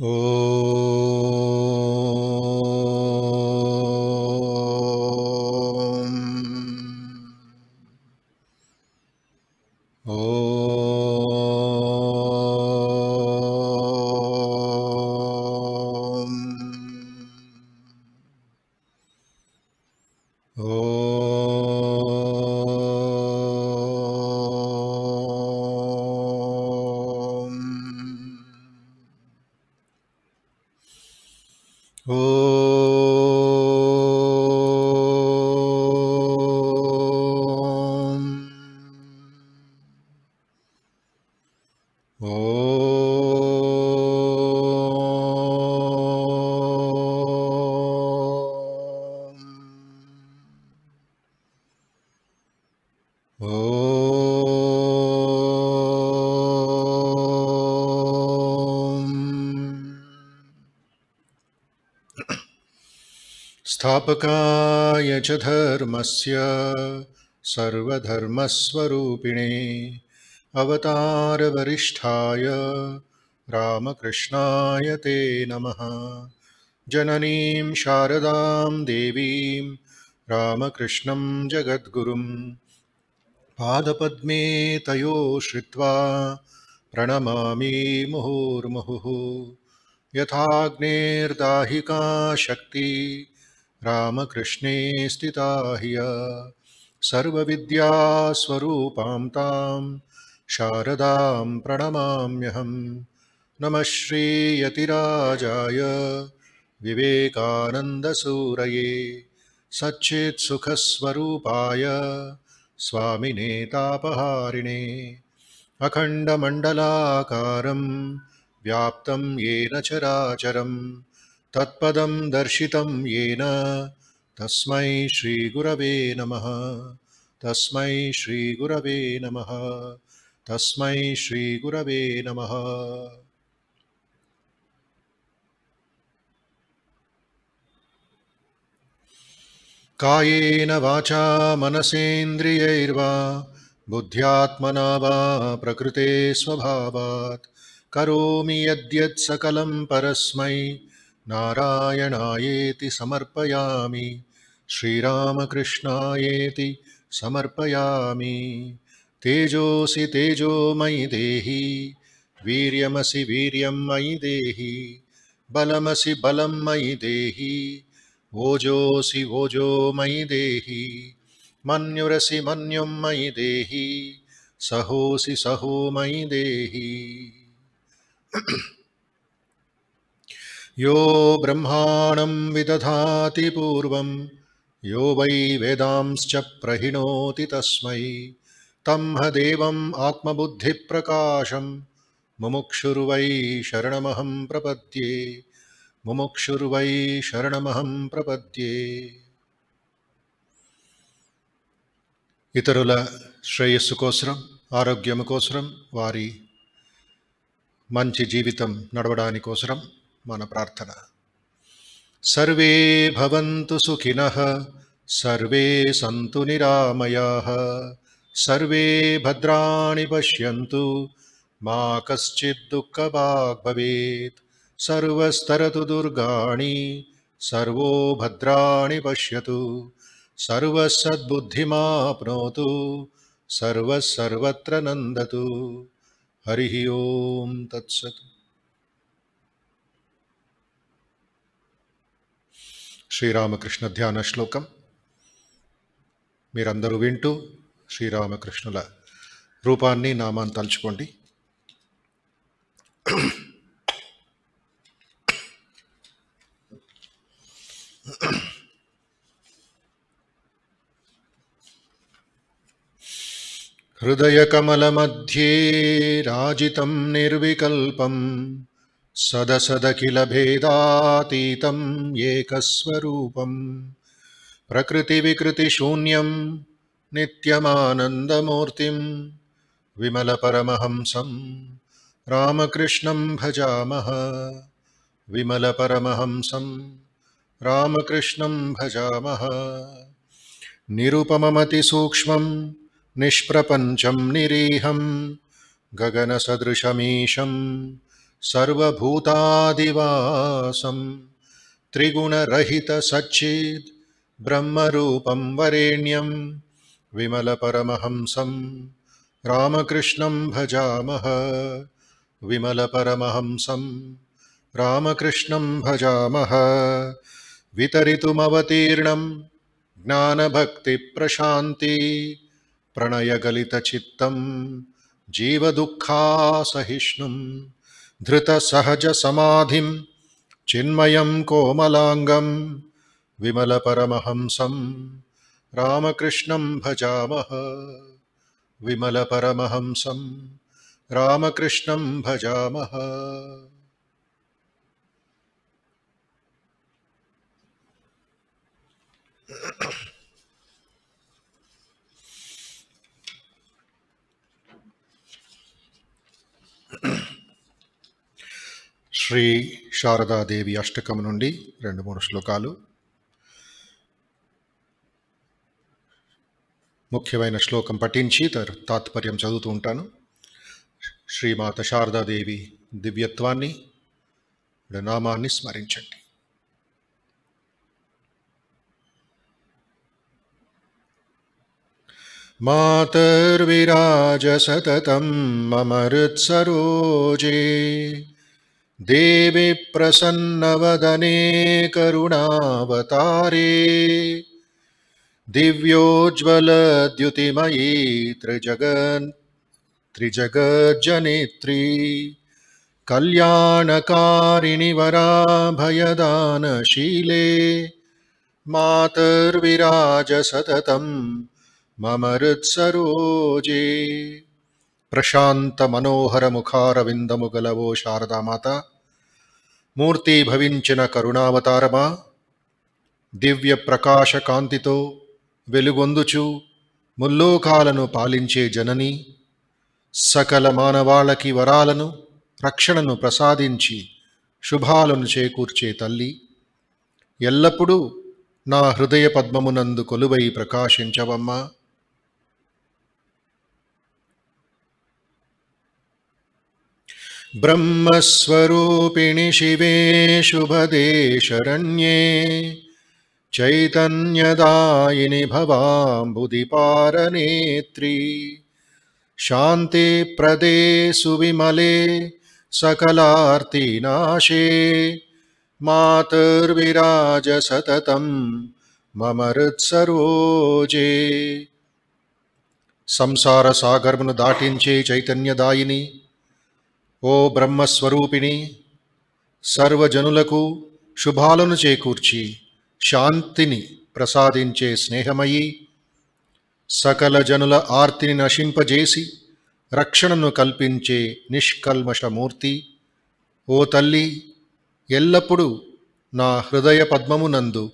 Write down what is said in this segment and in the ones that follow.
Oh. संस्थापकाय च धर्मस्य सर्वधर्मस्वरूपिणे अवतारवरिष्ठाय रामकृष्णाय ते नमः जननीं शारदां देवीं रामकृष्णं जगद्गुरुं पादपद्मे तयो श्रित्वा प्रणमामि मुहुर्मुहुः यथाग्नेर्दाहिका शक्ति रामकृष्णे स्थिता ह्य सर्वविद्यास्वरूपां तां शारदां प्रणमाम्यहं नमः श्रीयतिराजाय विवेकानन्दसूरये सच्चित्सुखस्वरूपाय स्वामिनेतापहारिणे अखण्डमण्डलाकारं व्याप्तं येन चराचरम् तत्पदं दर्शितं येन तस्मै श्रीगुरवे नमः तस्मै श्रीगुरवे नमः तस्मै श्रीगुरवे नमः कायेन वाचा मनसेन्द्रियैर्वा बुद्ध्यात्मना वा प्रकृते स्वभावात् करोमि यद्यत् परस्मै नारायणाएति समर्पयामि श्रीरामकृष्णायेति समर्पयामि तेजोऽसि तेजो मयि देहि वीर्यमसि वीर्यं मयि देहि बलमसि बलं मयि देहि ओजोऽसि ओजो मयि देहि मन्युरसि मन्युं मयि देहि सहोऽसि सहो मयि देहि यो ब्रह्माणं विदधाति पूर्वं यो वै वेदांश्च प्रहिणोति तस्मै तं ह देवम् आत्मबुद्धिप्रकाशं मुमुक्षुर्वै शरणमहं प्रपद्ये शरणमहं प्रपद्ये इतरुल श्रेयस्सोसरं आरोग्यमुसरं वारि मञ्च जीवितं नडवडानिकोसरम् मन प्रार्थना सर्वे सुखिन सर्वे सन्त निरामयाः सर्वे भद्राणि पश्यन्तु मा कश्चिद्दुःखभाग् भवेत् सर्वस्तरतु दुर्गाणि सर्वो भद्राणि पश्यतु सर्वः सद्बुद्धिमाप्नोतु सर्वः सर्वत्र ओं तत्सत् శ్రీరామకృష్ణ ధ్యాన శ్లోకం మీరందరూ వింటూ శ్రీరామకృష్ణుల రూపాన్ని నామాన్ని తలుచుకోండి हृदयकमलमध्ये రాజితం నిర్వికల్పం सदसद किलभेदातीतं एकस्वरूपं प्रकृतिविकृतिशून्यं नित्यमानन्दमूर्तिं विमलपरमहंसं रामकृष्णं भजामः विमलपरमहंसम् रामकृष्णं भजामः निरुपममतिसूक्ष्मम् निष्प्रपञ्चम् निरीहं गगनसदृशमीशम् सर्वभूतादिवासं त्रिगुणरहितसच्चिद् ब्रह्मरूपं वरेण्यं विमलपरमहंसं रामकृष्णं भजामः विमलपरमहंसं रामकृष्णं भजामः वितरितुमवतीर्णं ज्ञानभक्तिप्रशान्ति प्रणयगलितचित्तं जीवदुःखासहिष्णुम् धृतसहजसमाधिं चिन्मयं कोमलाङ्गं विमलपरमहंसं रामकृष्णं भजामः विमलपरमहंसं रामकृष्णं भजामः శ్రీ శారదాదేవి అష్టకం నుండి రెండు మూడు శ్లోకాలు ముఖ్యమైన శ్లోకం పఠించి తాత్పర్యం చదువుతూ ఉంటాను శ్రీమాత శారదాదేవి దివ్యత్వాన్ని నామాన్ని స్మరించండి మాతర్విరాజ సతతం మమరుత్సరోజే देवे प्रसन्नवदने करुणावतारे दिव्योज्ज्वलद्युतिमयी त्रिजगन् त्रिजगज्जनित्री कल्याणकारिणि वराभयदानशीले मातर्विराजसततं मम हृत्सरोजे ప్రశాంత మనోహర ముఖారవిందము గలవో శారదామాత మూర్తి భవించిన కరుణావతారమా దివ్య ప్రకాశ కాంతితో వెలుగొందుచు ముల్లోకాలను పాలించే జనని సకల మానవాళకి వరాలను రక్షణను ప్రసాదించి శుభాలను చేకూర్చే తల్లి ఎల్లప్పుడూ నా హృదయ పద్మమునందు కొలువై ప్రకాశించవమ్మా ब्रह्मस्वरूपिणि शिवे शुभदे शरण्ये चैतन्यदायिनि भवाम्बुदिपारनेत्री शान्तिप्रदे सुविमले सकलार्तिनाशे मातुर्विराजसततं मम रुत्सरोजे संसारसागर्मनु दाटिञ्चे चैतन्यदायिनि ఓ బ్రహ్మస్వరూపిణి సర్వజనులకు శుభాలను చేకూర్చి శాంతిని ప్రసాదించే స్నేహమయ్యి సకల జనుల ఆర్తిని నశింపజేసి రక్షణను కల్పించే నిష్కల్మషమూర్తి ఓ తల్లి ఎల్లప్పుడూ నా హృదయ పద్మమునందు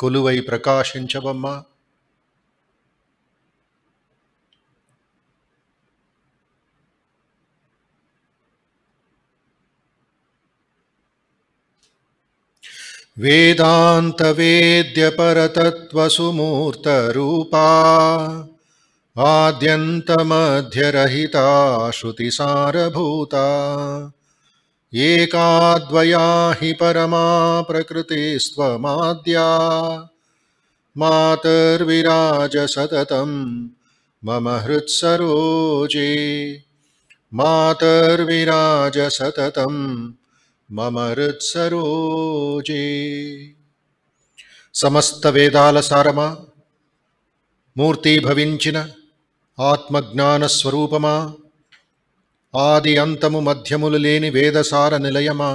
కొలువై ప్రకాశించబమ్మా वेदान्तवेद्यपरतत्त्वसुमूर्तरूपा आद्यन्तमध्यरहिता श्रुतिसारभूता एकाद्वया हि परमा प्रकृतिस्त्वमाद्या मातर्विराजसततं मम हृत्सरोजे मातर्विराजसतम् మమ సమస్త వేదాల సారమా మూర్తి భవించిన ఆత్మజ్ఞాన స్వరూపమా ఆది అంతము మధ్యములు లేని వేదసార నిలయమా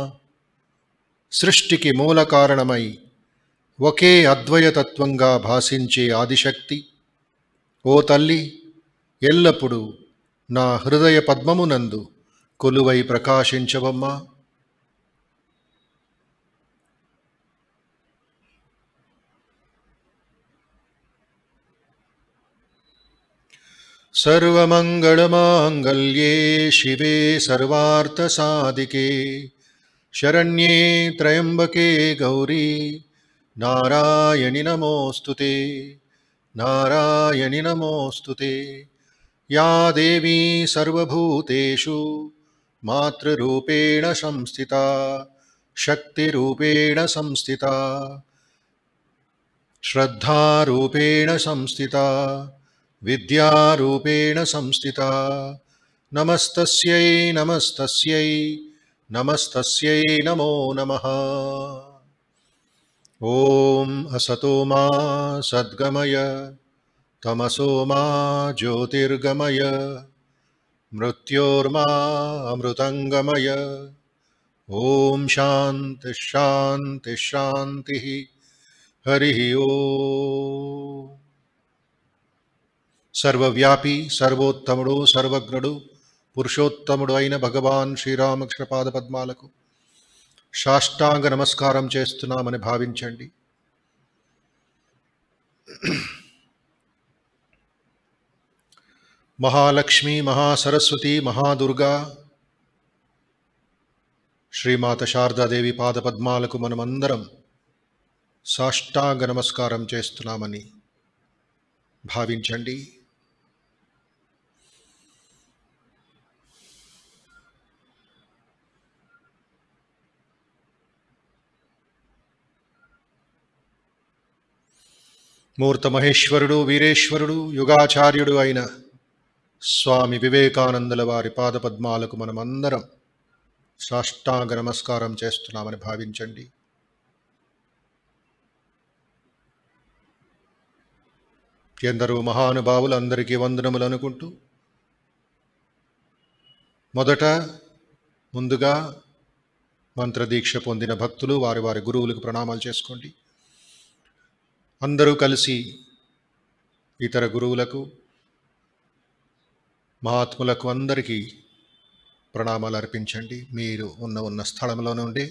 సృష్టికి మూల కారణమై ఒకే అద్వయతత్వంగా భాషించే ఆదిశక్తి ఓ తల్లి ఎల్లప్పుడూ నా హృదయ పద్మమునందు కొలువై ప్రకాశించవమ్మా सर्वमङ्गलमाङ्गल्ये शिवे सर्वार्थसाधिके शरण्ये त्र्यंबके गौरी नारायणी नमोऽस्तु नारायणी नारायणि ते या देवी सर्वभूतेषु मातृरूपेण संस्थिता शक्तिरूपेण संस्थिता श्रद्धारूपेण संस्थिता विद्यारूपेण संस्थिता नमस्तस्यै नमस्तस्यै नमस्तस्यै नमो नमः ॐ असतो मा सद्गमय तमसो मा ज्योतिर्गमय मृत्योर्मा अमृतङ्गमय ॐ शान्तिः हरिः ओ సర్వవ్యాపి సర్వోత్తముడు సర్వజ్ఞుడు పురుషోత్తముడు అయిన భగవాన్ శ్రీరామకృష్ణ పాదపద్మాలకు సాష్టాంగ నమస్కారం చేస్తున్నామని భావించండి మహాలక్ష్మి మహాసరస్వతి మహాదుర్గా శ్రీమాత శారదాదేవి పాదపద్మాలకు మనమందరం సాష్టాంగ నమస్కారం చేస్తున్నామని భావించండి మూర్తమహేశ్వరుడు వీరేశ్వరుడు యుగాచార్యుడు అయిన స్వామి వివేకానందుల వారి పాదపద్మాలకు మనమందరం సాష్టాంగ నమస్కారం చేస్తున్నామని భావించండి ఎందరో మహానుభావులు అందరికీ వందనములు అనుకుంటూ మొదట ముందుగా మంత్రదీక్ష పొందిన భక్తులు వారి వారి గురువులకు ప్రణామాలు చేసుకోండి అందరూ కలిసి ఇతర గురువులకు మహాత్ములకు అందరికీ ప్రణామాలు అర్పించండి మీరు ఉన్న ఉన్న స్థలంలో నుండి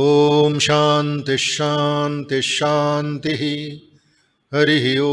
ఓం శాంతి శాంతి శాంతి హరి ఓ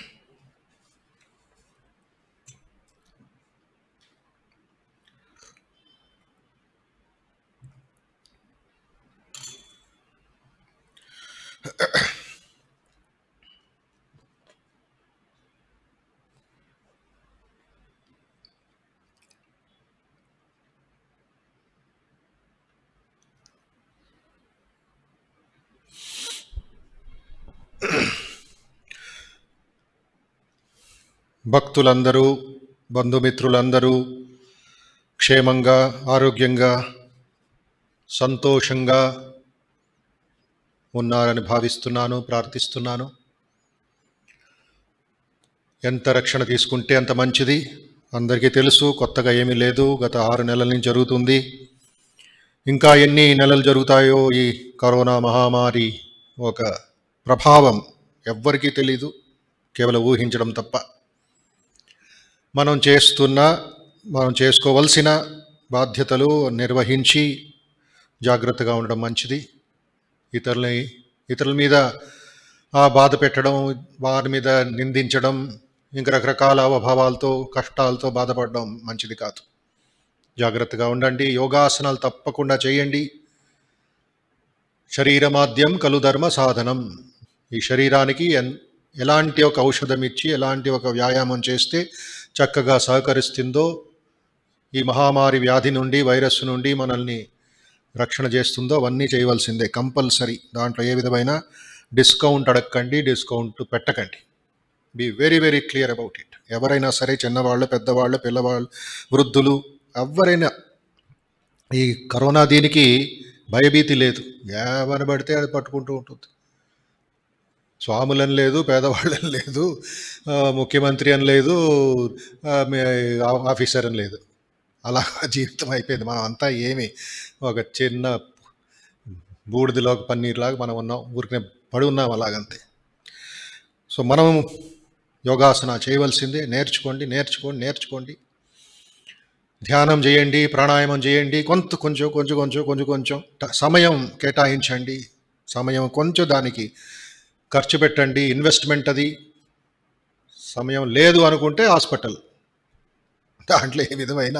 భక్తులందరూ బంధుమిత్రులందరూ క్షేమంగా ఆరోగ్యంగా సంతోషంగా ఉన్నారని భావిస్తున్నాను ప్రార్థిస్తున్నాను ఎంత రక్షణ తీసుకుంటే అంత మంచిది అందరికీ తెలుసు కొత్తగా ఏమీ లేదు గత ఆరు నెలల నుంచి జరుగుతుంది ఇంకా ఎన్ని నెలలు జరుగుతాయో ఈ కరోనా మహమ్మారి ఒక ప్రభావం ఎవ్వరికీ తెలీదు కేవలం ఊహించడం తప్ప మనం చేస్తున్న మనం చేసుకోవలసిన బాధ్యతలు నిర్వహించి జాగ్రత్తగా ఉండడం మంచిది ఇతరులని ఇతరుల మీద బాధ పెట్టడం వారి మీద నిందించడం ఇంకా రకరకాల అవభావాలతో కష్టాలతో బాధపడడం మంచిది కాదు జాగ్రత్తగా ఉండండి యోగాసనాలు తప్పకుండా చేయండి శరీరమాద్యం కలు ధర్మ సాధనం ఈ శరీరానికి ఎలాంటి ఒక ఔషధం ఇచ్చి ఎలాంటి ఒక వ్యాయామం చేస్తే చక్కగా సహకరిస్తుందో ఈ మహమ్మారి వ్యాధి నుండి వైరస్ నుండి మనల్ని రక్షణ చేస్తుందో అవన్నీ చేయవలసిందే కంపల్సరీ దాంట్లో ఏ విధమైన డిస్కౌంట్ అడగకండి డిస్కౌంట్ పెట్టకండి be very very clear about it ఎవరైనా సరే చిన్నవాళ్ళు పెద్దవాళ్ళు పిల్లవాళ్ళు వృద్ధులు ఎవరైనా ఈ కరోనా దీనికి భయభీతి లేదు ఎవరు పడితే అది పట్టుకుంటూ ఉంటుంది స్వాములని లేదు పేదవాళ్ళని లేదు ముఖ్యమంత్రి అని లేదు ఆఫీసర్ అని లేదు అలా జీవితం అయిపోయింది మనం అంతా ఏమి ఒక చిన్న బూడిదిలో ఒక పన్నీర్లాగా మనం ఉన్నాం ఊరికనే పడి ఉన్నాం అలాగంతే సో మనం యోగాసన చేయవలసిందే నేర్చుకోండి నేర్చుకోండి నేర్చుకోండి ధ్యానం చేయండి ప్రాణాయామం చేయండి కొంత కొంచెం కొంచెం కొంచెం కొంచెం కొంచెం సమయం కేటాయించండి సమయం కొంచెం దానికి ఖర్చు పెట్టండి ఇన్వెస్ట్మెంట్ అది సమయం లేదు అనుకుంటే హాస్పిటల్ దాంట్లో ఏ విధమైన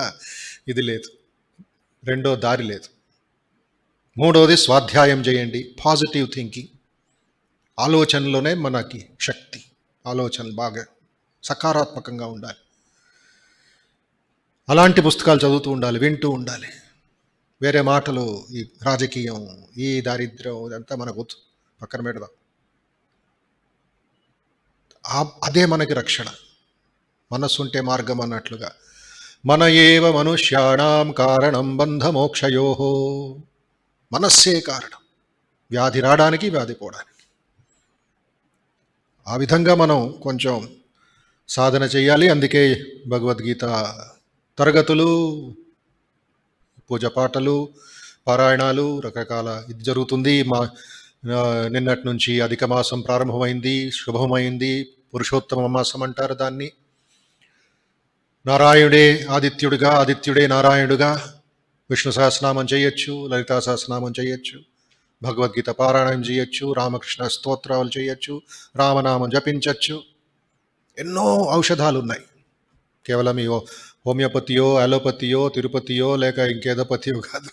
ఇది లేదు రెండో దారి లేదు మూడోది స్వాధ్యాయం చేయండి పాజిటివ్ థింకింగ్ ఆలోచనలోనే మనకి శక్తి ఆలోచనలు బాగా సకారాత్మకంగా ఉండాలి అలాంటి పుస్తకాలు చదువుతూ ఉండాలి వింటూ ఉండాలి వేరే మాటలు ఈ రాజకీయం ఈ దారిద్ర్యం ఇదంతా మనకు పక్కన పెడదాం అదే మనకి రక్షణ మనసుంటే మార్గం అన్నట్లుగా మన ఏవ మనుష్యాణం కారణం బంధమోక్షయో మనస్సే కారణం వ్యాధి రావడానికి వ్యాధి పోవడానికి ఆ విధంగా మనం కొంచెం సాధన చేయాలి అందుకే భగవద్గీత తరగతులు పూజ పాటలు పారాయణాలు రకరకాల ఇది జరుగుతుంది మా నిన్నటి నుంచి అధిక మాసం ప్రారంభమైంది శుభమైంది పురుషోత్తమ మాసం అంటారు దాన్ని నారాయణుడే ఆదిత్యుడిగా ఆదిత్యుడే నారాయణుడుగా విష్ణు సహస్రనామం చేయొచ్చు లలితా సహస్రనామం చేయొచ్చు భగవద్గీత పారాయణం చేయొచ్చు రామకృష్ణ స్తోత్రాలు చేయొచ్చు రామనామం జపించవచ్చు ఎన్నో ఔషధాలు ఉన్నాయి కేవలం ఈ హోమియోపతియో అలోపతియో తిరుపతియో లేక ఇంకేదోపతియో కాదు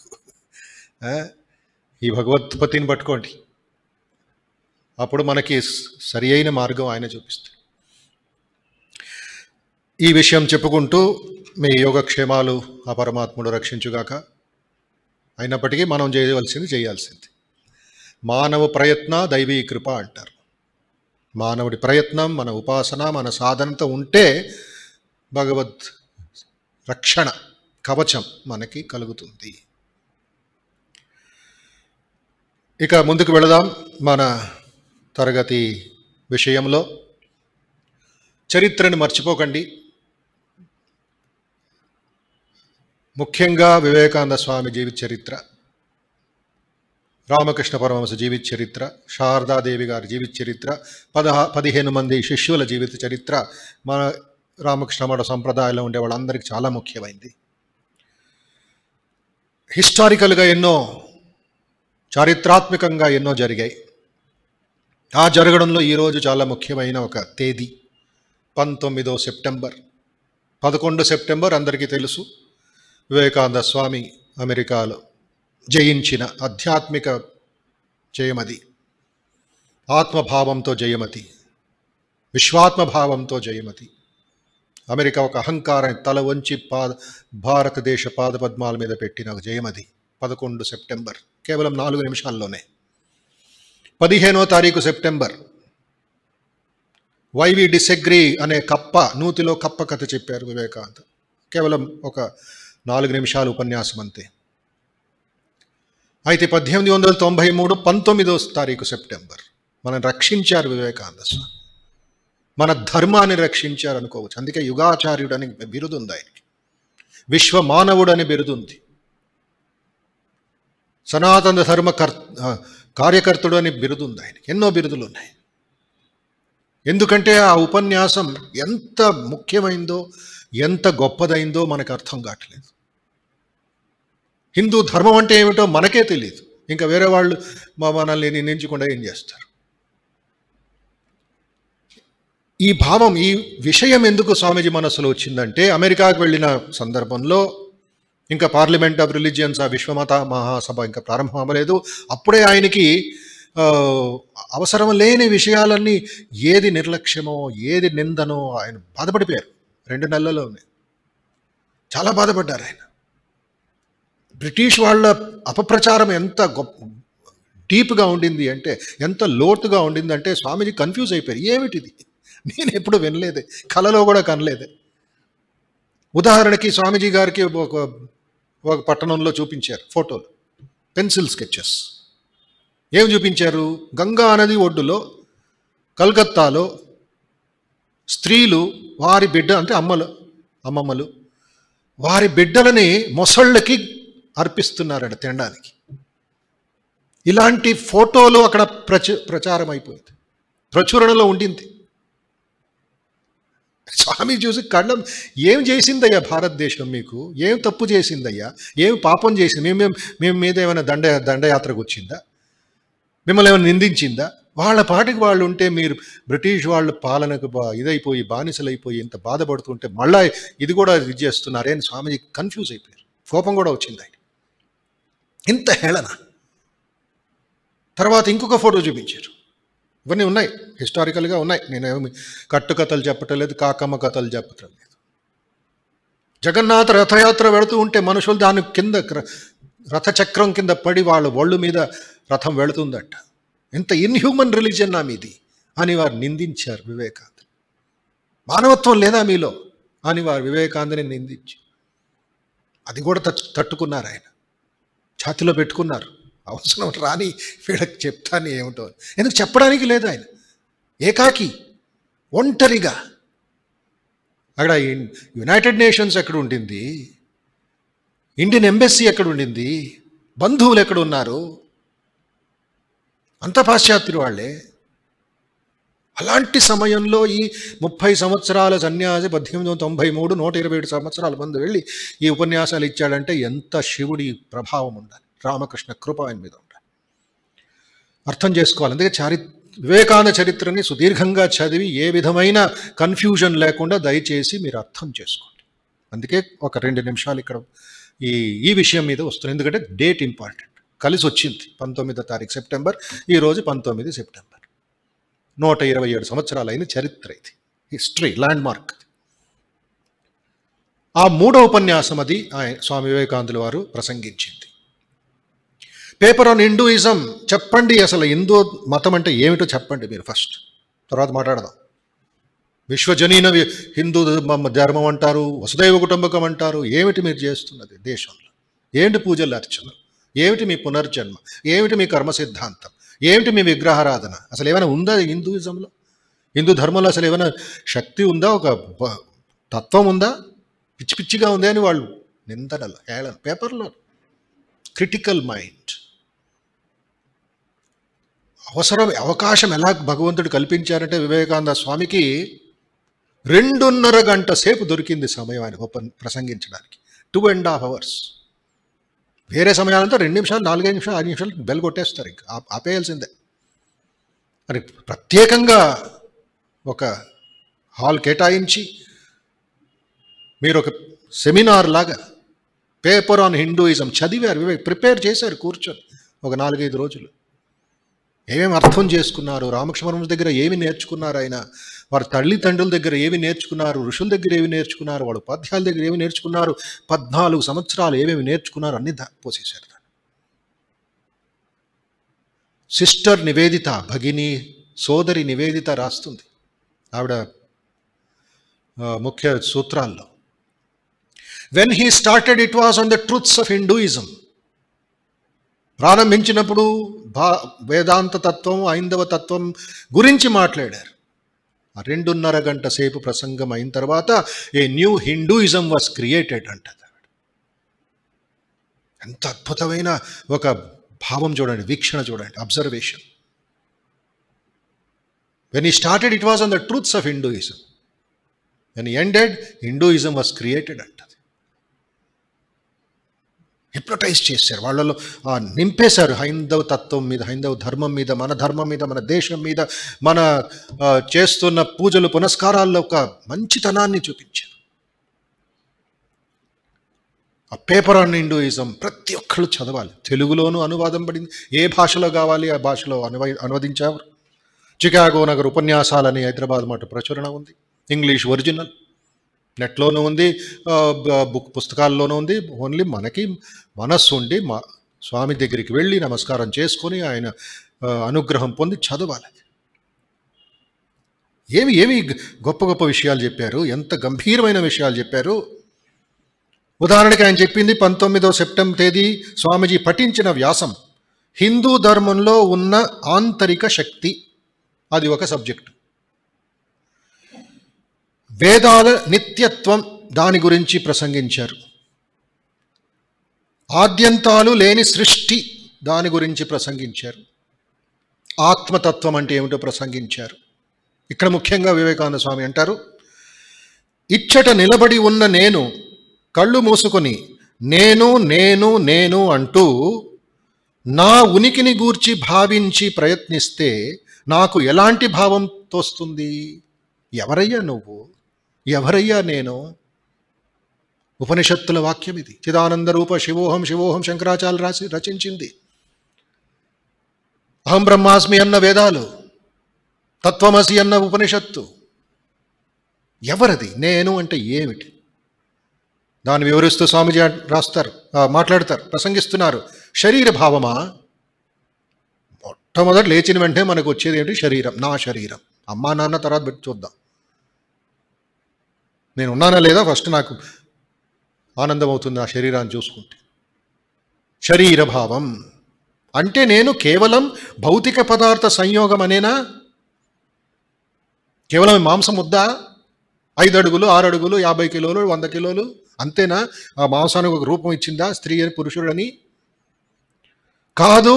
ఈ భగవత్పతిని పట్టుకోండి అప్పుడు మనకి సరి అయిన మార్గం ఆయన చూపిస్తాడు ఈ విషయం చెప్పుకుంటూ మీ యోగక్షేమాలు ఆ పరమాత్ముడు రక్షించుగాక అయినప్పటికీ మనం చేయవలసింది చేయాల్సింది మానవ ప్రయత్న దైవీ కృప అంటారు మానవుడి ప్రయత్నం మన ఉపాసన మన సాధనతో ఉంటే భగవద్ రక్షణ కవచం మనకి కలుగుతుంది ఇక ముందుకు వెళదాం మన తరగతి విషయంలో చరిత్రను మర్చిపోకండి ముఖ్యంగా వివేకానంద స్వామి జీవిత చరిత్ర రామకృష్ణ పరమహంస జీవిత చరిత్ర శారదాదేవి గారి జీవిత చరిత్ర పదహా పదిహేను మంది శిష్యుల జీవిత చరిత్ర మన రామకృష్ణ మఠ సంప్రదాయంలో ఉండే వాళ్ళందరికీ చాలా ముఖ్యమైంది హిస్టారికల్గా ఎన్నో చారిత్రాత్మకంగా ఎన్నో జరిగాయి ఆ జరగడంలో ఈరోజు చాలా ముఖ్యమైన ఒక తేదీ పంతొమ్మిదో సెప్టెంబర్ పదకొండు సెప్టెంబర్ అందరికీ తెలుసు వివేకానంద స్వామి అమెరికాలో జయించిన ఆధ్యాత్మిక జయమది ఆత్మభావంతో జయమతి విశ్వాత్మభావంతో జయమతి అమెరికా ఒక అహంకారాన్ని తల వంచి పాద భారతదేశ పాదపద్మాల మీద పెట్టిన ఒక జయమది పదకొండు సెప్టెంబర్ కేవలం నాలుగు నిమిషాల్లోనే పదిహేనో తారీఖు సెప్టెంబర్ వైవి డిసెగ్రీ అనే కప్ప నూతిలో కప్ప కథ చెప్పారు వివేకానంద కేవలం ఒక నాలుగు నిమిషాలు ఉపన్యాసం అంతే అయితే పద్దెనిమిది వందల తొంభై మూడు పంతొమ్మిదో తారీఖు సెప్టెంబర్ మనం రక్షించారు వివేకానంద స్వామి మన ధర్మాన్ని రక్షించారు అనుకోవచ్చు అందుకే యుగాచార్యుడు అని బిరుదు ఉంది ఆయనకి విశ్వ మానవుడు అని బిరుదు ఉంది సనాతన ధర్మ కర్ కార్యకర్తడు అనే బిరుదు ఉంది ఆయనకి ఎన్నో బిరుదులు ఉన్నాయి ఎందుకంటే ఆ ఉపన్యాసం ఎంత ముఖ్యమైందో ఎంత గొప్పదైందో మనకు అర్థం కావట్లేదు హిందూ ధర్మం అంటే ఏమిటో మనకే తెలియదు ఇంకా వేరే వాళ్ళు మా మనల్ని నిందించకుండా ఏం చేస్తారు ఈ భావం ఈ విషయం ఎందుకు స్వామీజీ మనసులో వచ్చిందంటే అమెరికాకు వెళ్ళిన సందర్భంలో ఇంకా పార్లమెంట్ ఆఫ్ రిలీజియన్స్ ఆ విశ్వమత మహాసభ ఇంకా ప్రారంభం అవ్వలేదు అప్పుడే ఆయనకి అవసరం లేని విషయాలన్నీ ఏది నిర్లక్ష్యమో ఏది నిందనో ఆయన బాధపడిపోయారు రెండు నెలలలోనే చాలా బాధపడ్డారు ఆయన బ్రిటిష్ వాళ్ళ అపప్రచారం ఎంత గొప్ప డీప్గా ఉండింది అంటే ఎంత లోతుగా ఉండింది అంటే స్వామీజీ కన్ఫ్యూజ్ అయిపోయారు ఏమిటిది నేను ఎప్పుడు వినలేదే కలలో కూడా కనలేదే ఉదాహరణకి స్వామీజీ గారికి ఒక ఒక పట్టణంలో చూపించారు ఫోటోలు పెన్సిల్ స్కెచెస్ ఏం చూపించారు గంగా నది ఒడ్డులో కలకత్తాలో స్త్రీలు వారి బిడ్డ అంటే అమ్మలు అమ్మమ్మలు వారి బిడ్డలని మొసళ్ళకి అర్పిస్తున్నారట తినడానికి ఇలాంటి ఫోటోలు అక్కడ ప్రచు ప్రచారం అయిపోయింది ప్రచురణలో ఉండింది స్వామి చూసి కళ్ళం ఏం చేసిందయ్యా భారతదేశం మీకు ఏం తప్పు చేసిందయ్యా ఏం పాపం చేసింది మేము మేము మీద ఏమైనా దండ దండయాత్రకు వచ్చిందా మిమ్మల్ని ఏమైనా నిందించిందా వాళ్ళ పాటికి వాళ్ళు ఉంటే మీరు బ్రిటిష్ వాళ్ళ పాలనకు ఇదైపోయి బానిసలైపోయి ఇంత బాధపడుతుంటే మళ్ళా ఇది కూడా ఇది చేస్తున్నారే అని స్వామిజీ కన్ఫ్యూజ్ అయిపోయారు కోపం కూడా వచ్చింది ఆయన ఇంత హేళన తర్వాత ఇంకొక ఫోటో చూపించారు ఇవన్నీ ఉన్నాయి హిస్టారికల్గా ఉన్నాయి నేనేమి కట్టుకథలు చెప్పటం లేదు కాకమ్మ కథలు చెప్పటం లేదు జగన్నాథ రథయాత్ర వెళుతూ ఉంటే మనుషులు దాని కింద రథచక్రం కింద పడి వాళ్ళ ఒళ్ళు మీద రథం వెళుతుందట ఎంత ఇన్హ్యూమన్ రిలీజియన్ నా మీది అని వారు నిందించారు వివేకాంత్ మానవత్వం లేదా మీలో అని వారు వివేకాందని నిందించి అది కూడా తట్టుకున్నారు ఆయన ఛాతిలో పెట్టుకున్నారు అవసరం రాని వీళ్ళకి చెప్తాను ఏమిటో ఎందుకు చెప్పడానికి లేదు ఆయన ఏకాకి ఒంటరిగా అక్కడ యునైటెడ్ నేషన్స్ ఎక్కడ ఉండింది ఇండియన్ ఎంబెస్సీ ఎక్కడ ఉండింది బంధువులు ఎక్కడ ఉన్నారు అంత పాశ్చాత్యులు వాళ్ళే అలాంటి సమయంలో ఈ ముప్పై సంవత్సరాల సన్యాసి పద్దెనిమిది వందల తొంభై మూడు నూట ఇరవై ఏడు సంవత్సరాల మంది వెళ్ళి ఈ ఉపన్యాసాలు ఇచ్చాడంటే ఎంత శివుడి ప్రభావం ఉండాలి రామకృష్ణ కృప ఆయన మీద ఉంటాయి అర్థం చేసుకోవాలి అందుకే చారి వివేకానంద చరిత్రని సుదీర్ఘంగా చదివి ఏ విధమైన కన్ఫ్యూజన్ లేకుండా దయచేసి మీరు అర్థం చేసుకోండి అందుకే ఒక రెండు నిమిషాలు ఇక్కడ ఈ ఈ విషయం మీద వస్తుంది ఎందుకంటే డేట్ ఇంపార్టెంట్ కలిసి వచ్చింది పంతొమ్మిదో తారీఖు సెప్టెంబర్ ఈరోజు పంతొమ్మిది సెప్టెంబర్ నూట ఇరవై ఏడు సంవత్సరాలైన చరిత్ర ఇది హిస్టరీ ల్యాండ్ మార్క్ ఆ మూడో ఉపన్యాసం అది స్వామి వివేకానందులు వారు ప్రసంగించింది పేపర్ ఆన్ హిందూయిజం చెప్పండి అసలు హిందూ మతం అంటే ఏమిటో చెప్పండి మీరు ఫస్ట్ తర్వాత మాట్లాడదాం విశ్వజనీన హిందూ ధర్మం అంటారు వసుదైవ కుటుంబకం అంటారు ఏమిటి మీరు చేస్తున్నది దేశంలో ఏమిటి పూజలు అర్చన ఏమిటి మీ పునర్జన్మ ఏమిటి మీ కర్మ సిద్ధాంతం ఏమిటి మీ విగ్రహారాధన అసలు ఏమైనా ఉందా హిందూయిజంలో హిందూ ధర్మంలో అసలు ఏమైనా శక్తి ఉందా ఒక తత్వం ఉందా పిచ్చి పిచ్చిగా ఉందా అని వాళ్ళు నిందనలు హేళన పేపర్లో క్రిటికల్ మైండ్ అవసరం అవకాశం ఎలా భగవంతుడు కల్పించారంటే వివేకానంద స్వామికి రెండున్నర గంట సేపు దొరికింది సమయం ఆయన గొప్ప ప్రసంగించడానికి టూ అండ్ హాఫ్ అవర్స్ వేరే సమయాలంతా రెండు నిమిషాలు నాలుగైదు నిమిషాలు ఐదు నిమిషాలు బెల్ కొట్టేస్తారు ఇంకా ఆపేయాల్సిందే మరి ప్రత్యేకంగా ఒక హాల్ కేటాయించి మీరు ఒక సెమినార్ లాగా పేపర్ ఆన్ హిందూయిజం చదివారు ప్రిపేర్ చేశారు కూర్చొని ఒక నాలుగైదు రోజులు ఏమేమి అర్థం చేసుకున్నారు రామకృష్ణ దగ్గర ఏమి నేర్చుకున్నారు ఆయన వారి తల్లిదండ్రుల దగ్గర ఏమి నేర్చుకున్నారు ఋషుల దగ్గర ఏమి నేర్చుకున్నారు వాళ్ళ ఉపాధ్యాయుల దగ్గర ఏమి నేర్చుకున్నారు పద్నాలుగు సంవత్సరాలు ఏమేమి నేర్చుకున్నారు అన్ని పోసేశారు సిస్టర్ నివేదిత భగిని సోదరి నివేదిత రాస్తుంది ఆవిడ ముఖ్య సూత్రాల్లో when he started it was on the truths of Hinduism ప్రారంభించినప్పుడు భా వేదాంత తత్వం ఐందవ తత్వం గురించి మాట్లాడారు రెండున్నర గంట సేపు ప్రసంగం అయిన తర్వాత a new Hinduism was created అంటారు ఎంత అద్భుతమైన ఒక భావం చూడండి వీక్షణ చూడండి observation when he started it was on the truths of Hinduism when ended Hinduism was created అంట హిప్నటైజ్ చేశారు వాళ్ళలో నింపేశారు హైందవ తత్వం మీద హైందవ ధర్మం మీద మన ధర్మం మీద మన దేశం మీద మన చేస్తున్న పూజలు పునస్కారాల్లో ఒక మంచితనాన్ని చూపించారు ఆ పేపర్ ఆన్ ఇండోయిజం ప్రతి ఒక్కళ్ళు చదవాలి తెలుగులోనూ అనువాదం పడింది ఏ భాషలో కావాలి ఆ భాషలో అనువ అనువదించారు చికాగో నగర్ ఉపన్యాసాలని హైదరాబాద్ మాట ప్రచురణ ఉంది ఇంగ్లీష్ ఒరిజినల్ నెట్లోనూ ఉంది బుక్ పుస్తకాల్లోనూ ఉంది ఓన్లీ మనకి మనస్సు ఉండి మా స్వామి దగ్గరికి వెళ్ళి నమస్కారం చేసుకొని ఆయన అనుగ్రహం పొంది చదవాలి ఏమి ఏమి గొప్ప గొప్ప విషయాలు చెప్పారు ఎంత గంభీరమైన విషయాలు చెప్పారు ఉదాహరణకి ఆయన చెప్పింది పంతొమ్మిదో సెప్టెంబర్ తేదీ స్వామిజీ పఠించిన వ్యాసం హిందూ ధర్మంలో ఉన్న ఆంతరిక శక్తి అది ఒక సబ్జెక్టు వేదాల నిత్యత్వం దాని గురించి ప్రసంగించారు ఆద్యంతాలు లేని సృష్టి దాని గురించి ప్రసంగించారు ఆత్మతత్వం అంటే ఏమిటో ప్రసంగించారు ఇక్కడ ముఖ్యంగా వివేకానంద స్వామి అంటారు ఇచ్చట నిలబడి ఉన్న నేను కళ్ళు మూసుకొని నేను నేను నేను అంటూ నా ఉనికిని గూర్చి భావించి ప్రయత్నిస్తే నాకు ఎలాంటి భావం తోస్తుంది ఎవరయ్యా నువ్వు ఎవరయ్యా నేను ఉపనిషత్తుల వాక్యం ఇది చిదానందరూప శివోహం శివోహం శంకరాచార్య రాసి రచించింది అహం బ్రహ్మాస్మి అన్న వేదాలు తత్వమసి అన్న ఉపనిషత్తు ఎవరది నేను అంటే ఏమిటి దాన్ని వివరిస్తూ స్వామిజీ రాస్తారు మాట్లాడతారు ప్రసంగిస్తున్నారు శరీర భావమా మొట్టమొదటి లేచిన వెంటనే మనకు వచ్చేది ఏమిటి శరీరం నా శరీరం అమ్మా నాన్న తర్వాత పెట్టి చూద్దాం నేను ఉన్నానా లేదా ఫస్ట్ నాకు ఆనందం అవుతుంది ఆ శరీరాన్ని చూసుకుంటే శరీరభావం అంటే నేను కేవలం భౌతిక పదార్థ సంయోగం అనేనా కేవలం మాంసం వద్దా ఐదు అడుగులు ఆరు అడుగులు యాభై కిలోలు వంద కిలోలు అంతేనా ఆ మాంసానికి ఒక రూపం ఇచ్చిందా స్త్రీ అని పురుషుడని కాదు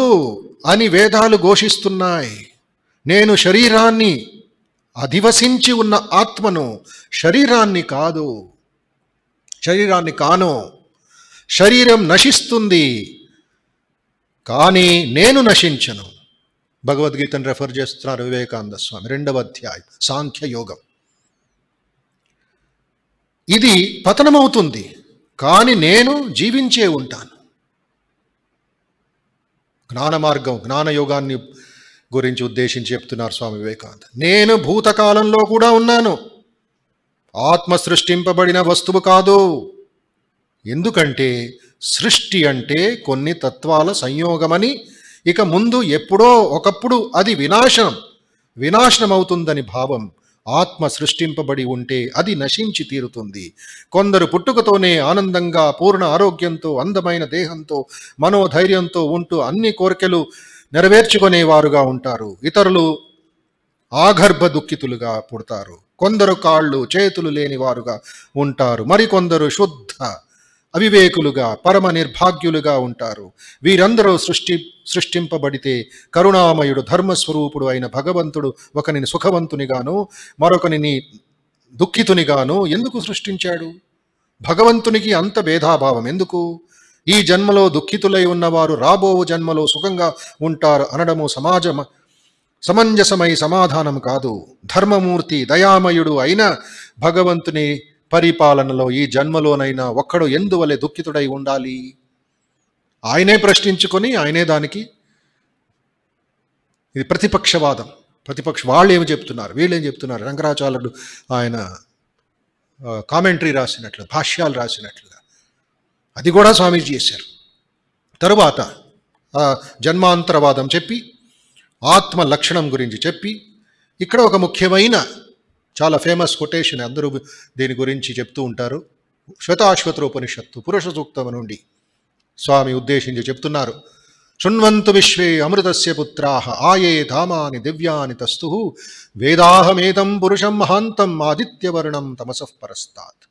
అని వేదాలు ఘోషిస్తున్నాయి నేను శరీరాన్ని అధివసించి ఉన్న ఆత్మను శరీరాన్ని కాదు శరీరాన్ని కాను శరీరం నశిస్తుంది కానీ నేను నశించను భగవద్గీతను రెఫర్ చేస్తున్నారు వివేకానంద స్వామి రెండవ అధ్యాయం సాంఖ్యయోగం ఇది పతనమవుతుంది కానీ నేను జీవించే ఉంటాను జ్ఞాన మార్గం జ్ఞానయోగాన్ని గురించి ఉద్దేశించి చెప్తున్నారు స్వామి వివేకానంద నేను భూతకాలంలో కూడా ఉన్నాను ఆత్మ సృష్టింపబడిన వస్తువు కాదు ఎందుకంటే సృష్టి అంటే కొన్ని తత్వాల సంయోగమని ఇక ముందు ఎప్పుడో ఒకప్పుడు అది వినాశనం వినాశనం అవుతుందని భావం ఆత్మ సృష్టింపబడి ఉంటే అది నశించి తీరుతుంది కొందరు పుట్టుకతోనే ఆనందంగా పూర్ణ ఆరోగ్యంతో అందమైన దేహంతో మనోధైర్యంతో ఉంటూ అన్ని కోరికలు నెరవేర్చుకునేవారుగా ఉంటారు ఇతరులు ఆగర్భ దుఃఖితులుగా పుడతారు కొందరు కాళ్ళు చేతులు లేనివారుగా ఉంటారు మరికొందరు శుద్ధ అవివేకులుగా పరమ నిర్భాగ్యులుగా ఉంటారు వీరందరూ సృష్టి సృష్టింపబడితే కరుణామయుడు ధర్మస్వరూపుడు అయిన భగవంతుడు ఒకనిని సుఖవంతునిగాను మరొకని దుఃఖితునిగాను ఎందుకు సృష్టించాడు భగవంతునికి అంత భేదాభావం ఎందుకు ఈ జన్మలో దుఃఖితులై ఉన్నవారు రాబో జన్మలో సుఖంగా ఉంటారు అనడము సమాజం సమంజసమై సమాధానం కాదు ధర్మమూర్తి దయామయుడు అయిన భగవంతుని పరిపాలనలో ఈ జన్మలోనైనా ఒక్కడు ఎందువలె దుఃఖితుడై ఉండాలి ఆయనే ప్రశ్నించుకొని ఆయనే దానికి ఇది ప్రతిపక్షవాదం ప్రతిపక్ష వాళ్ళు ఏమి చెప్తున్నారు వీళ్ళు ఏం చెప్తున్నారు రంగరాచార్యుడు ఆయన కామెంటరీ రాసినట్లు భాష్యాలు రాసినట్లు అది కూడా స్వామీజీ చేశారు తరువాత జన్మాంతరవాదం చెప్పి ఆత్మ లక్షణం గురించి చెప్పి ఇక్కడ ఒక ముఖ్యమైన చాలా ఫేమస్ కొటేషన్ అందరూ దీని గురించి చెప్తూ ఉంటారు ఉపనిషత్తు పురుష సూక్తం నుండి స్వామి ఉద్దేశించి చెప్తున్నారు శృణ్వంతు విశ్వే అమృతస్య పుత్రాహ ఆయే ధామాని దివ్యాని తస్తు వేదాహమేదం పురుషం మహాంతం ఆదిత్యవర్ణం తమసఃపరస్తాత్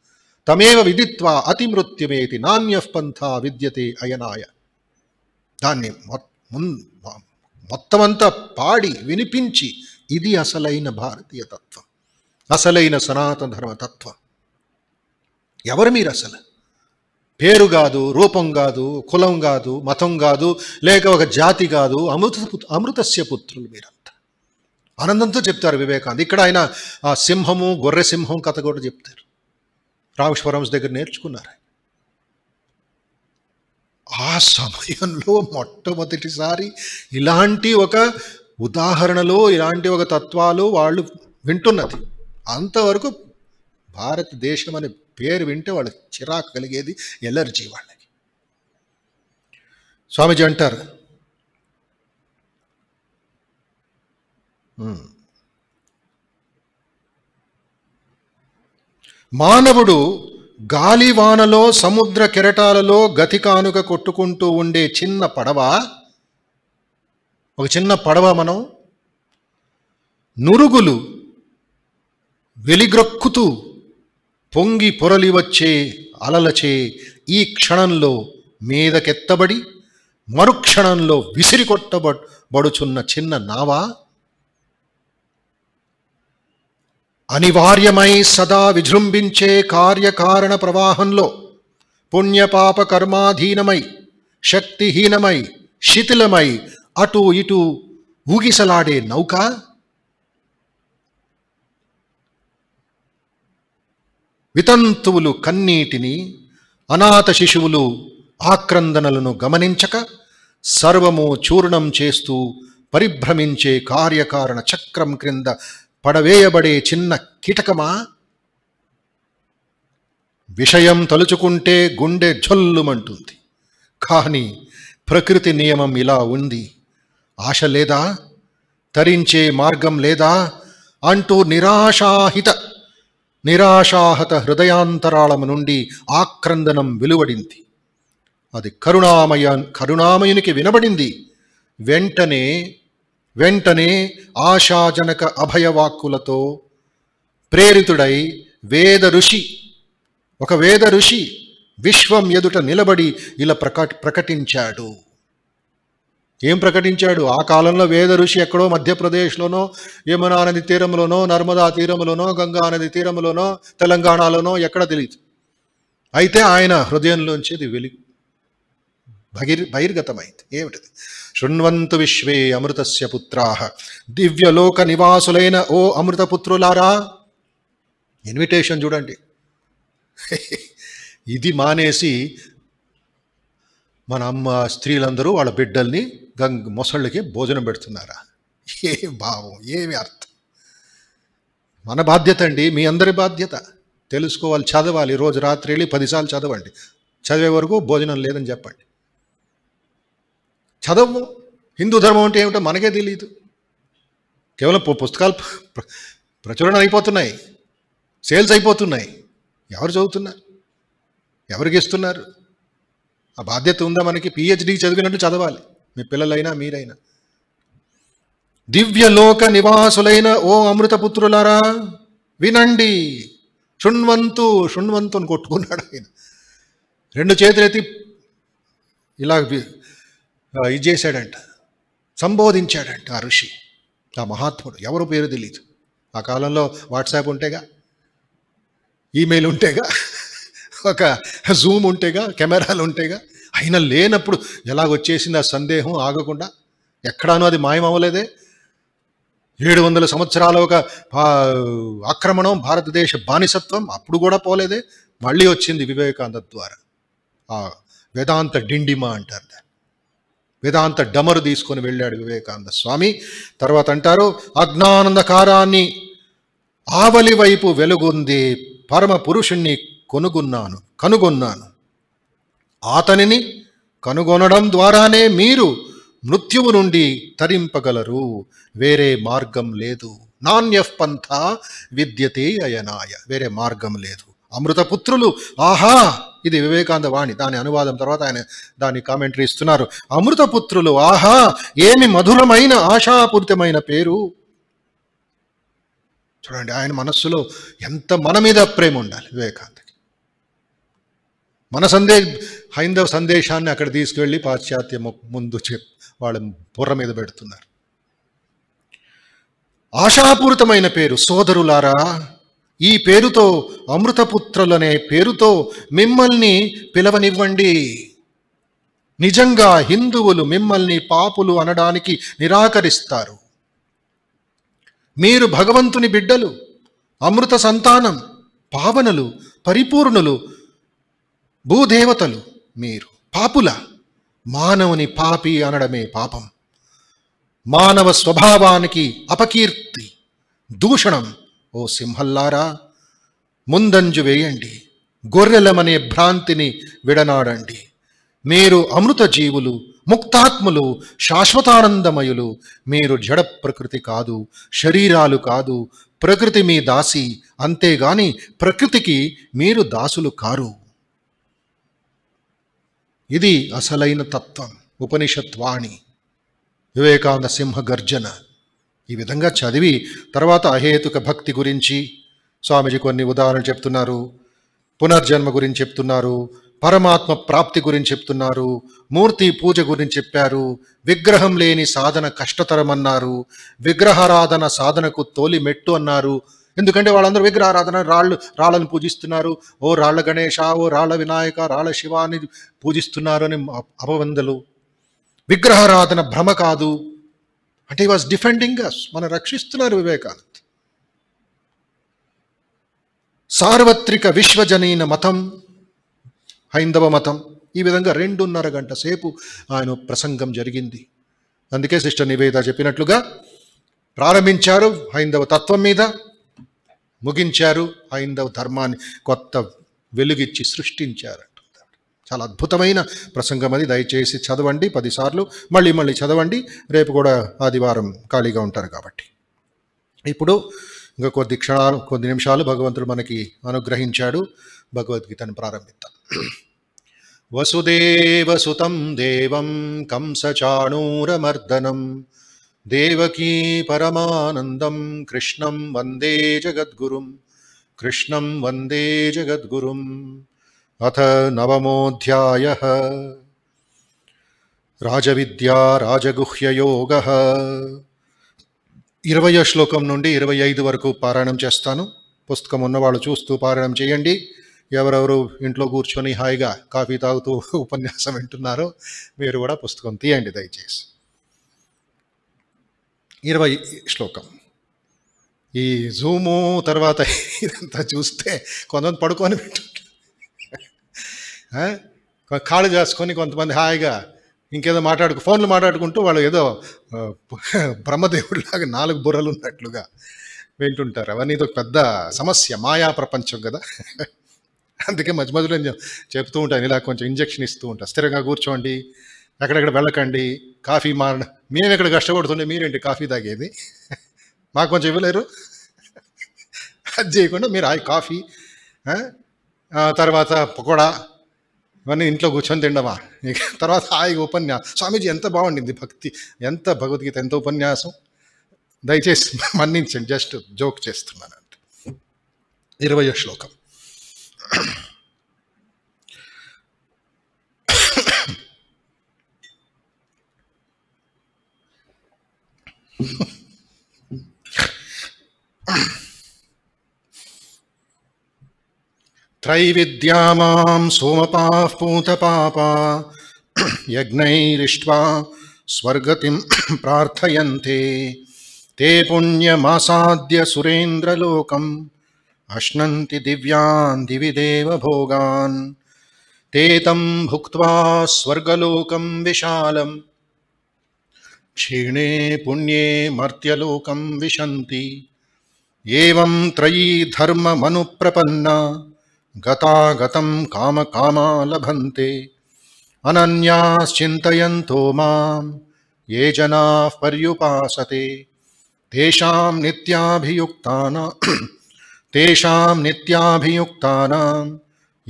తమేవ విదిత్వా అతిమృత్యుమేతి నాణ్యపంథ విద్యతే అయనాయ దాన్ని మొత్తమంతా పాడి వినిపించి ఇది అసలైన భారతీయ తత్వం అసలైన సనాతన ధర్మతత్వం ఎవరు మీరు అసలు పేరు కాదు రూపం కాదు కులం కాదు మతం కాదు లేక ఒక జాతి కాదు అమృత అమృతస్య పుత్రులు మీరంతా ఆనందంతో చెప్తారు వివేకానంద్ ఇక్కడ ఆయన ఆ సింహము గొర్రె సింహం కథ కూడా చెప్తారు రామేశ్వరం దగ్గర నేర్చుకున్నారు ఆ సమయంలో మొట్టమొదటిసారి ఇలాంటి ఒక ఉదాహరణలో ఇలాంటి ఒక తత్వాలు వాళ్ళు వింటున్నది అంతవరకు భారతదేశం అనే పేరు వింటే వాళ్ళకి చిరాకు కలిగేది ఎలర్జీ వాళ్ళకి స్వామీజీ అంటారు మానవుడు గాలివానలో సముద్ర కెరటాలలో గతి కానుక కొట్టుకుంటూ ఉండే చిన్న పడవ ఒక చిన్న పడవ మనం నురుగులు వెలిగ్రక్కుతూ పొంగి పొరలి వచ్చే అలలచే ఈ క్షణంలో మీదకెత్తబడి మరుక్షణంలో విసిరికొట్టబడుచున్న చిన్న నావా అనివార్యమై సదా విజృంభించే కార్యకారణ ప్రవాహంలో పుణ్యపాప కర్మాధీనమై శక్తిహీనమై శిథిలమై అటు ఇటు ఊగిసలాడే నౌక వితంతువులు కన్నీటిని అనాథ శిశువులు ఆక్రందనలను గమనించక సర్వము చూర్ణం చేస్తూ పరిభ్రమించే కార్యకారణ చక్రం క్రింద పడవేయబడే చిన్న కీటకమా విషయం తలుచుకుంటే గుండె జొల్లుమంటుంది కానీ ప్రకృతి నియమం ఇలా ఉంది ఆశ లేదా తరించే మార్గం లేదా అంటూ నిరాశాహిత నిరాశాహత హృదయాంతరాళము నుండి ఆక్రందనం వెలువడింది అది కరుణామయ కరుణామయునికి వినబడింది వెంటనే వెంటనే ఆశాజనక అభయవాక్కులతో ప్రేరితుడై వేద ఋషి ఒక వేద ఋషి విశ్వం ఎదుట నిలబడి ఇలా ప్రకట ప్రకటించాడు ఏం ప్రకటించాడు ఆ కాలంలో వేద ఋషి ఎక్కడో మధ్యప్రదేశ్లోనో యమునా నది తీరంలోనో నర్మదా తీరంలోనో గంగా నది తీరంలోనో తెలంగాణలోనో ఎక్కడ తెలియదు అయితే ఆయన హృదయంలోంచి అది వెలుగు బహిర్ బహిర్గతమైంది ఏమిటది శృణ్వంతు విశ్వే అమృతస్య పుత్రాహ దివ్యలోక నివాసులైన ఓ అమృతపుత్రులారా ఇన్విటేషన్ చూడండి ఇది మానేసి మన అమ్మ స్త్రీలందరూ వాళ్ళ బిడ్డల్ని గంగ్ మొసళ్ళకి భోజనం పెడుతున్నారా ఏ భావం ఏమి అర్థం మన బాధ్యత అండి మీ అందరి బాధ్యత తెలుసుకోవాలి చదవాలి రోజు రాత్రి వెళ్ళి పదిసార్లు చదవండి చదివే వరకు భోజనం లేదని చెప్పండి చదవము హిందూ ధర్మం అంటే ఏమిటో మనకే తెలియదు కేవలం పుస్తకాలు ప్రచురణ అయిపోతున్నాయి సేల్స్ అయిపోతున్నాయి ఎవరు చదువుతున్నారు ఎవరికి ఇస్తున్నారు ఆ బాధ్యత ఉందా మనకి పిహెచ్డి చదివినట్టు చదవాలి మీ పిల్లలైనా మీరైనా దివ్యలోక నివాసులైన ఓ అమృతపుత్రులారా వినండి షుణ్వంతు అని కొట్టుకున్నాడు ఆయన రెండు చేతులెత్తి ఇలా ఇది చేశాడంట సంబోధించాడంట ఆ ఋషి ఆ మహాత్ముడు ఎవరు పేరు తెలియదు ఆ కాలంలో వాట్సాప్ ఉంటేగా ఈమెయిల్ ఉంటేగా ఒక జూమ్ ఉంటేగా కెమెరాలు ఉంటేగా అయినా లేనప్పుడు ఎలాగొచ్చేసింది ఆ సందేహం ఆగకుండా ఎక్కడానో అది మాయమవ్వలేదే ఏడు వందల సంవత్సరాల ఒక ఆక్రమణం భారతదేశ బానిసత్వం అప్పుడు కూడా పోలేదే మళ్ళీ వచ్చింది వివేకానంద ద్వారా ఆ వేదాంత డిండిమా అంటారు వేదాంత డమరు తీసుకొని వెళ్ళాడు వివేకానంద స్వామి తర్వాత అంటారు అజ్ఞానందకారాన్ని ఆవలి వైపు వెలుగుంది పరమ పురుషుణ్ణి కొనుగొన్నాను కనుగొన్నాను ఆతనిని కనుగొనడం ద్వారానే మీరు మృత్యువు నుండి తరింపగలరు వేరే మార్గం లేదు నాణ్య పంథ విద్యతే అయనాయ వేరే మార్గం లేదు అమృతపుత్రులు ఆహా ఇది వివేకాంద వాణి దాని అనువాదం తర్వాత ఆయన దాని కామెంటరీ ఇస్తున్నారు అమృతపుత్రులు ఆహా ఏమి మధురమైన ఆశాపూరితమైన పేరు చూడండి ఆయన మనస్సులో ఎంత మన మీద ప్రేమ ఉండాలి వివేకాంతకి మన సందేశ హైందవ సందేశాన్ని అక్కడ తీసుకెళ్ళి పాశ్చాత్య ముందు చెప్ వాళ్ళ బుర్ర మీద పెడుతున్నారు ఆశాపూరితమైన పేరు సోదరులారా ఈ పేరుతో అమృతపుత్రులనే పేరుతో మిమ్మల్ని పిలవనివ్వండి నిజంగా హిందువులు మిమ్మల్ని పాపులు అనడానికి నిరాకరిస్తారు మీరు భగవంతుని బిడ్డలు అమృత సంతానం పావనలు పరిపూర్ణులు భూదేవతలు మీరు పాపుల మానవుని పాపి అనడమే పాపం మానవ స్వభావానికి అపకీర్తి దూషణం ఓ సింహల్లారా ముందంజు వేయండి గొర్రెలమనే భ్రాంతిని విడనాడండి మీరు అమృత జీవులు ముక్తాత్ములు శాశ్వతానందమయులు మీరు జడ ప్రకృతి కాదు శరీరాలు కాదు ప్రకృతి మీ దాసి అంతేగాని ప్రకృతికి మీరు దాసులు కారు ఇది అసలైన తత్వం ఉపనిషత్వాణి వివేకానంద సింహ గర్జన ఈ విధంగా చదివి తర్వాత అహేతుక భక్తి గురించి స్వామిజీ కొన్ని ఉదాహరణలు చెప్తున్నారు పునర్జన్మ గురించి చెప్తున్నారు పరమాత్మ ప్రాప్తి గురించి చెప్తున్నారు మూర్తి పూజ గురించి చెప్పారు విగ్రహం లేని సాధన కష్టతరమన్నారు విగ్రహారాధన సాధనకు తోలి మెట్టు అన్నారు ఎందుకంటే వాళ్ళందరూ విగ్రహారాధన రాళ్ళు రాళ్ళని పూజిస్తున్నారు ఓ రాళ్ళ గణేష ఓ రాళ్ళ వినాయక రాళ్ళ శివాన్ని పూజిస్తున్నారు అని అపవందలు విగ్రహారాధన భ్రమ కాదు అంటే వాజ్ డిఫెండింగ్ అస్ మన రక్షిస్తున్నారు వివేకానంద్ సార్వత్రిక విశ్వజనీన మతం హైందవ మతం ఈ విధంగా రెండున్నర గంట సేపు ఆయన ప్రసంగం జరిగింది అందుకే సిస్టర్ నివేద చెప్పినట్లుగా ప్రారంభించారు హైందవ తత్వం మీద ముగించారు హైందవ ధర్మాన్ని కొత్త వెలుగిచ్చి సృష్టించారు చాలా అద్భుతమైన ప్రసంగం అది దయచేసి చదవండి పదిసార్లు మళ్ళీ మళ్ళీ చదవండి రేపు కూడా ఆదివారం ఖాళీగా ఉంటారు కాబట్టి ఇప్పుడు ఇంకా కొద్ది క్షణాలు కొద్ది నిమిషాలు భగవంతుడు మనకి అనుగ్రహించాడు భగవద్గీతను ప్రారంభిద్దాం వసుదేవసుతం దేవం కంసచాణూరమర్దనం దేవకీ పరమానందం కృష్ణం వందే జగద్గురుం కృష్ణం వందే జగద్గురుం అథ నవమోధ్యాయ రాజవిద్య రాజగుహ్యయోగ ఇరవయ శ్లోకం నుండి ఇరవై ఐదు వరకు పారాయణం చేస్తాను పుస్తకం ఉన్నవాళ్ళు చూస్తూ పారాయణం చేయండి ఎవరెవరు ఇంట్లో కూర్చొని హాయిగా కాఫీ తాగుతూ ఉపన్యాసం వింటున్నారో మీరు కూడా పుస్తకం తీయండి దయచేసి ఇరవై శ్లోకం ఈ జూము తర్వాత ఇదంతా చూస్తే కొంతమంది పడుకొని వింటు కాళ్ళు చేసుకొని కొంతమంది హాయిగా ఇంకేదో మాట్లాడుకు ఫోన్లు మాట్లాడుకుంటూ వాళ్ళు ఏదో బ్రహ్మదేవుడిలాగా నాలుగు బుర్రలు ఉన్నట్లుగా వెళ్తుంటారు అవన్నీ ఇది ఒక పెద్ద సమస్య మాయా ప్రపంచం కదా అందుకే మధ్య మధ్యలో నేను చెప్తూ ఉంటాను ఇలా కొంచెం ఇంజక్షన్ ఇస్తూ ఉంటాను స్థిరంగా కూర్చోండి ఎక్కడెక్కడ వెళ్ళకండి కాఫీ మార మేము ఎక్కడ కష్టపడుతుండే మీరేంటి కాఫీ తాగేది మాకు కొంచెం ఇవ్వలేరు అది చేయకుండా మీరు ఆ కాఫీ తర్వాత పకోడా ఇవన్నీ ఇంట్లో కూర్చొని తిండమా తర్వాత హాయిగా ఉపన్యాసం స్వామీజీ ఎంత బాగుండింది భక్తి ఎంత భగవద్గీత ఎంత ఉపన్యాసం దయచేసి మన్నించండి జస్ట్ జోక్ చేస్తున్నాను అంటే ఇరవయో శ్లోకం Mm-hmm. त्रैविद्या मां सोमपाः पूतपापा यज्ञैरिष्ट्वा स्वर्गतिं प्रार्थयन्ते ते पुण्यमासाद्य सुरेन्द्रलोकम् अश्नन्ति दिव्यान् दिवि देवभोगान् ते तं भुक्त्वा स्वर्गलोकं विशालम् क्षीणे पुण्ये मर्त्यलोकं विशन्ति एवं त्रयी धर्ममनुप्रपन्ना गतागतं काम काम लभंते मां मे जना पर्युपासते तुक्ता योगक्षेम तेषां नित्याभियुक्तानां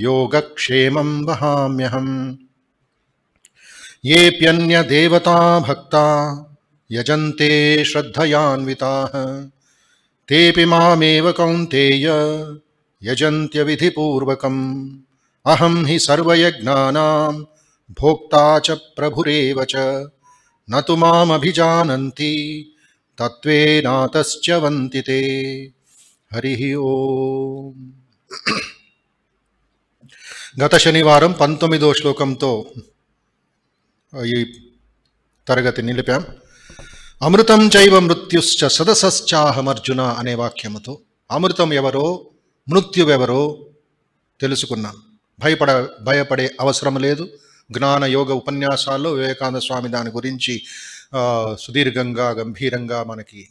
योगक्षेमं वहाम्यहम् येऽप्यन्यदेवता भक्ता यजन्ते श्रद्धयान्विताः तेऽपि मामेव कौन्तेय యజంత్య యజంత్యవిధిపూర్వకం అహం హి సర్వయజ్ఞానాం భోక్తా ప్రభురేవ నతు మామభిజానంతి తత్వే నాతశ్చ వంతితే హరి ఓ గత శనివారం పంతొమ్మిదో శ్లోకంతో ఈ తరగతి నిలిపాం అమృతం చైవ మృత్యుశ్చ సదసశ్చాహమర్జున అనే వాక్యముతో అమృతం ఎవరో మృత్యువెవరో తెలుసుకున్నాం భయపడ భయపడే అవసరం లేదు జ్ఞాన యోగ ఉపన్యాసాల్లో వివేకానంద స్వామి దాని గురించి సుదీర్ఘంగా గంభీరంగా మనకి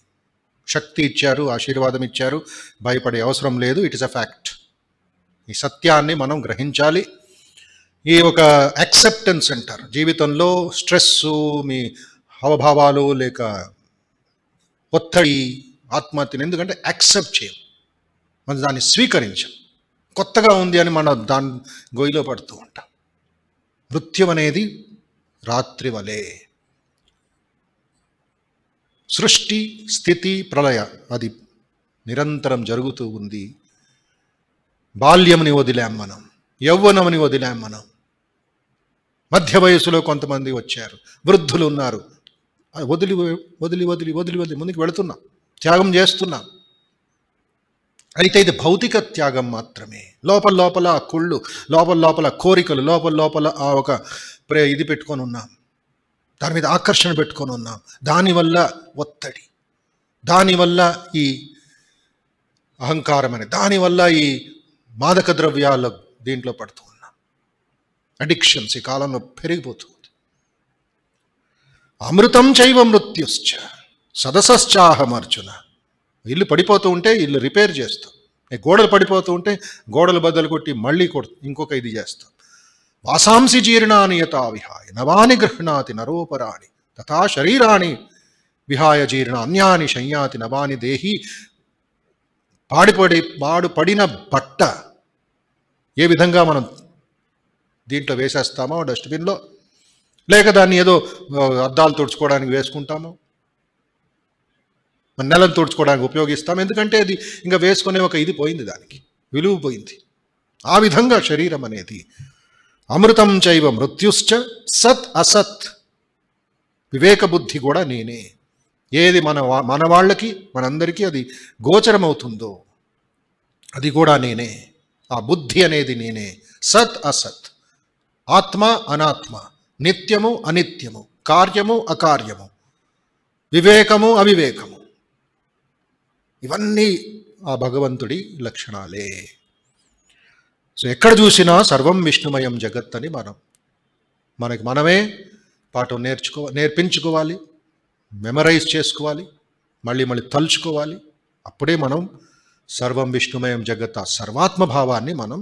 శక్తి ఇచ్చారు ఆశీర్వాదం ఇచ్చారు భయపడే అవసరం లేదు ఇట్ ఇస్ అ ఫ్యాక్ట్ ఈ సత్యాన్ని మనం గ్రహించాలి ఈ ఒక యాక్సెప్టెన్స్ అంటారు జీవితంలో స్ట్రెస్ మీ హావభావాలు లేక ఒత్తిడి ఆత్మహత్యను ఎందుకంటే యాక్సెప్ట్ చేయవు మనం దాన్ని స్వీకరించాం కొత్తగా ఉంది అని మనం దాని గొయ్యిలో పడుతూ ఉంటాం నృత్యం అనేది రాత్రి వలె సృష్టి స్థితి ప్రళయ అది నిరంతరం జరుగుతూ ఉంది బాల్యంని వదిలాం మనం యౌవనముని వదిలాం మనం మధ్య వయసులో కొంతమంది వచ్చారు వృద్ధులు ఉన్నారు వదిలి వదిలి వదిలి వదిలి వదిలి ముందుకు వెళుతున్నాం త్యాగం చేస్తున్నాం అయితే ఇది భౌతిక త్యాగం మాత్రమే లోపల లోపల ఆ కుళ్ళు లోపల లోపల కోరికలు లోపల లోపల ఆ ఒక ప్రే ఇది పెట్టుకొని ఉన్నాం దాని మీద ఆకర్షణ పెట్టుకొని ఉన్నాం దానివల్ల ఒత్తిడి దానివల్ల ఈ అహంకారం అనే దానివల్ల ఈ మాదక ద్రవ్యాల దీంట్లో పడుతూ ఉన్నాం అడిక్షన్స్ ఈ కాలంలో పెరిగిపోతుంది అమృతం చైవ మృత్యుశ్చ సదసశ్చాహమర్జున అర్జున ఇల్లు పడిపోతూ ఉంటే ఇల్లు రిపేర్ చేస్తాం గోడలు పడిపోతూ ఉంటే గోడలు బద్దలు కొట్టి మళ్ళీ కొడు ఇంకొక ఇది చేస్తాం వాసాంసి జీర్ణాన్ని యథా విహాయ నవాని గృహ్ణాతి నరోపరాణి తథా శరీరాణి విహాయ జీర్ణ అన్యాని శయ్యాతి నవాని దేహి పాడిపడి పాడుపడిన బట్ట ఏ విధంగా మనం దీంట్లో వేసేస్తామో డస్ట్బిన్లో లేక దాన్ని ఏదో అద్దాలు తుడుచుకోవడానికి వేసుకుంటామో నెలను తుడుచుకోవడానికి ఉపయోగిస్తాం ఎందుకంటే అది ఇంకా వేసుకునే ఒక ఇది పోయింది దానికి విలువ పోయింది ఆ విధంగా శరీరం అనేది అమృతం చైవ మృత్యుశ్చ సత్ అసత్ వివేకబుద్ధి కూడా నేనే ఏది మన మన వాళ్ళకి మనందరికీ అది గోచరమవుతుందో అది కూడా నేనే ఆ బుద్ధి అనేది నేనే సత్ అసత్ ఆత్మ అనాత్మ నిత్యము అనిత్యము కార్యము అకార్యము వివేకము అవివేకము ఇవన్నీ ఆ భగవంతుడి లక్షణాలే సో ఎక్కడ చూసినా సర్వం విష్ణుమయం జగత్ అని మనం మనకి మనమే పాఠం నేర్చుకో నేర్పించుకోవాలి మెమరైజ్ చేసుకోవాలి మళ్ళీ మళ్ళీ తలుచుకోవాలి అప్పుడే మనం సర్వం విష్ణుమయం జగత్ ఆ సర్వాత్మ భావాన్ని మనం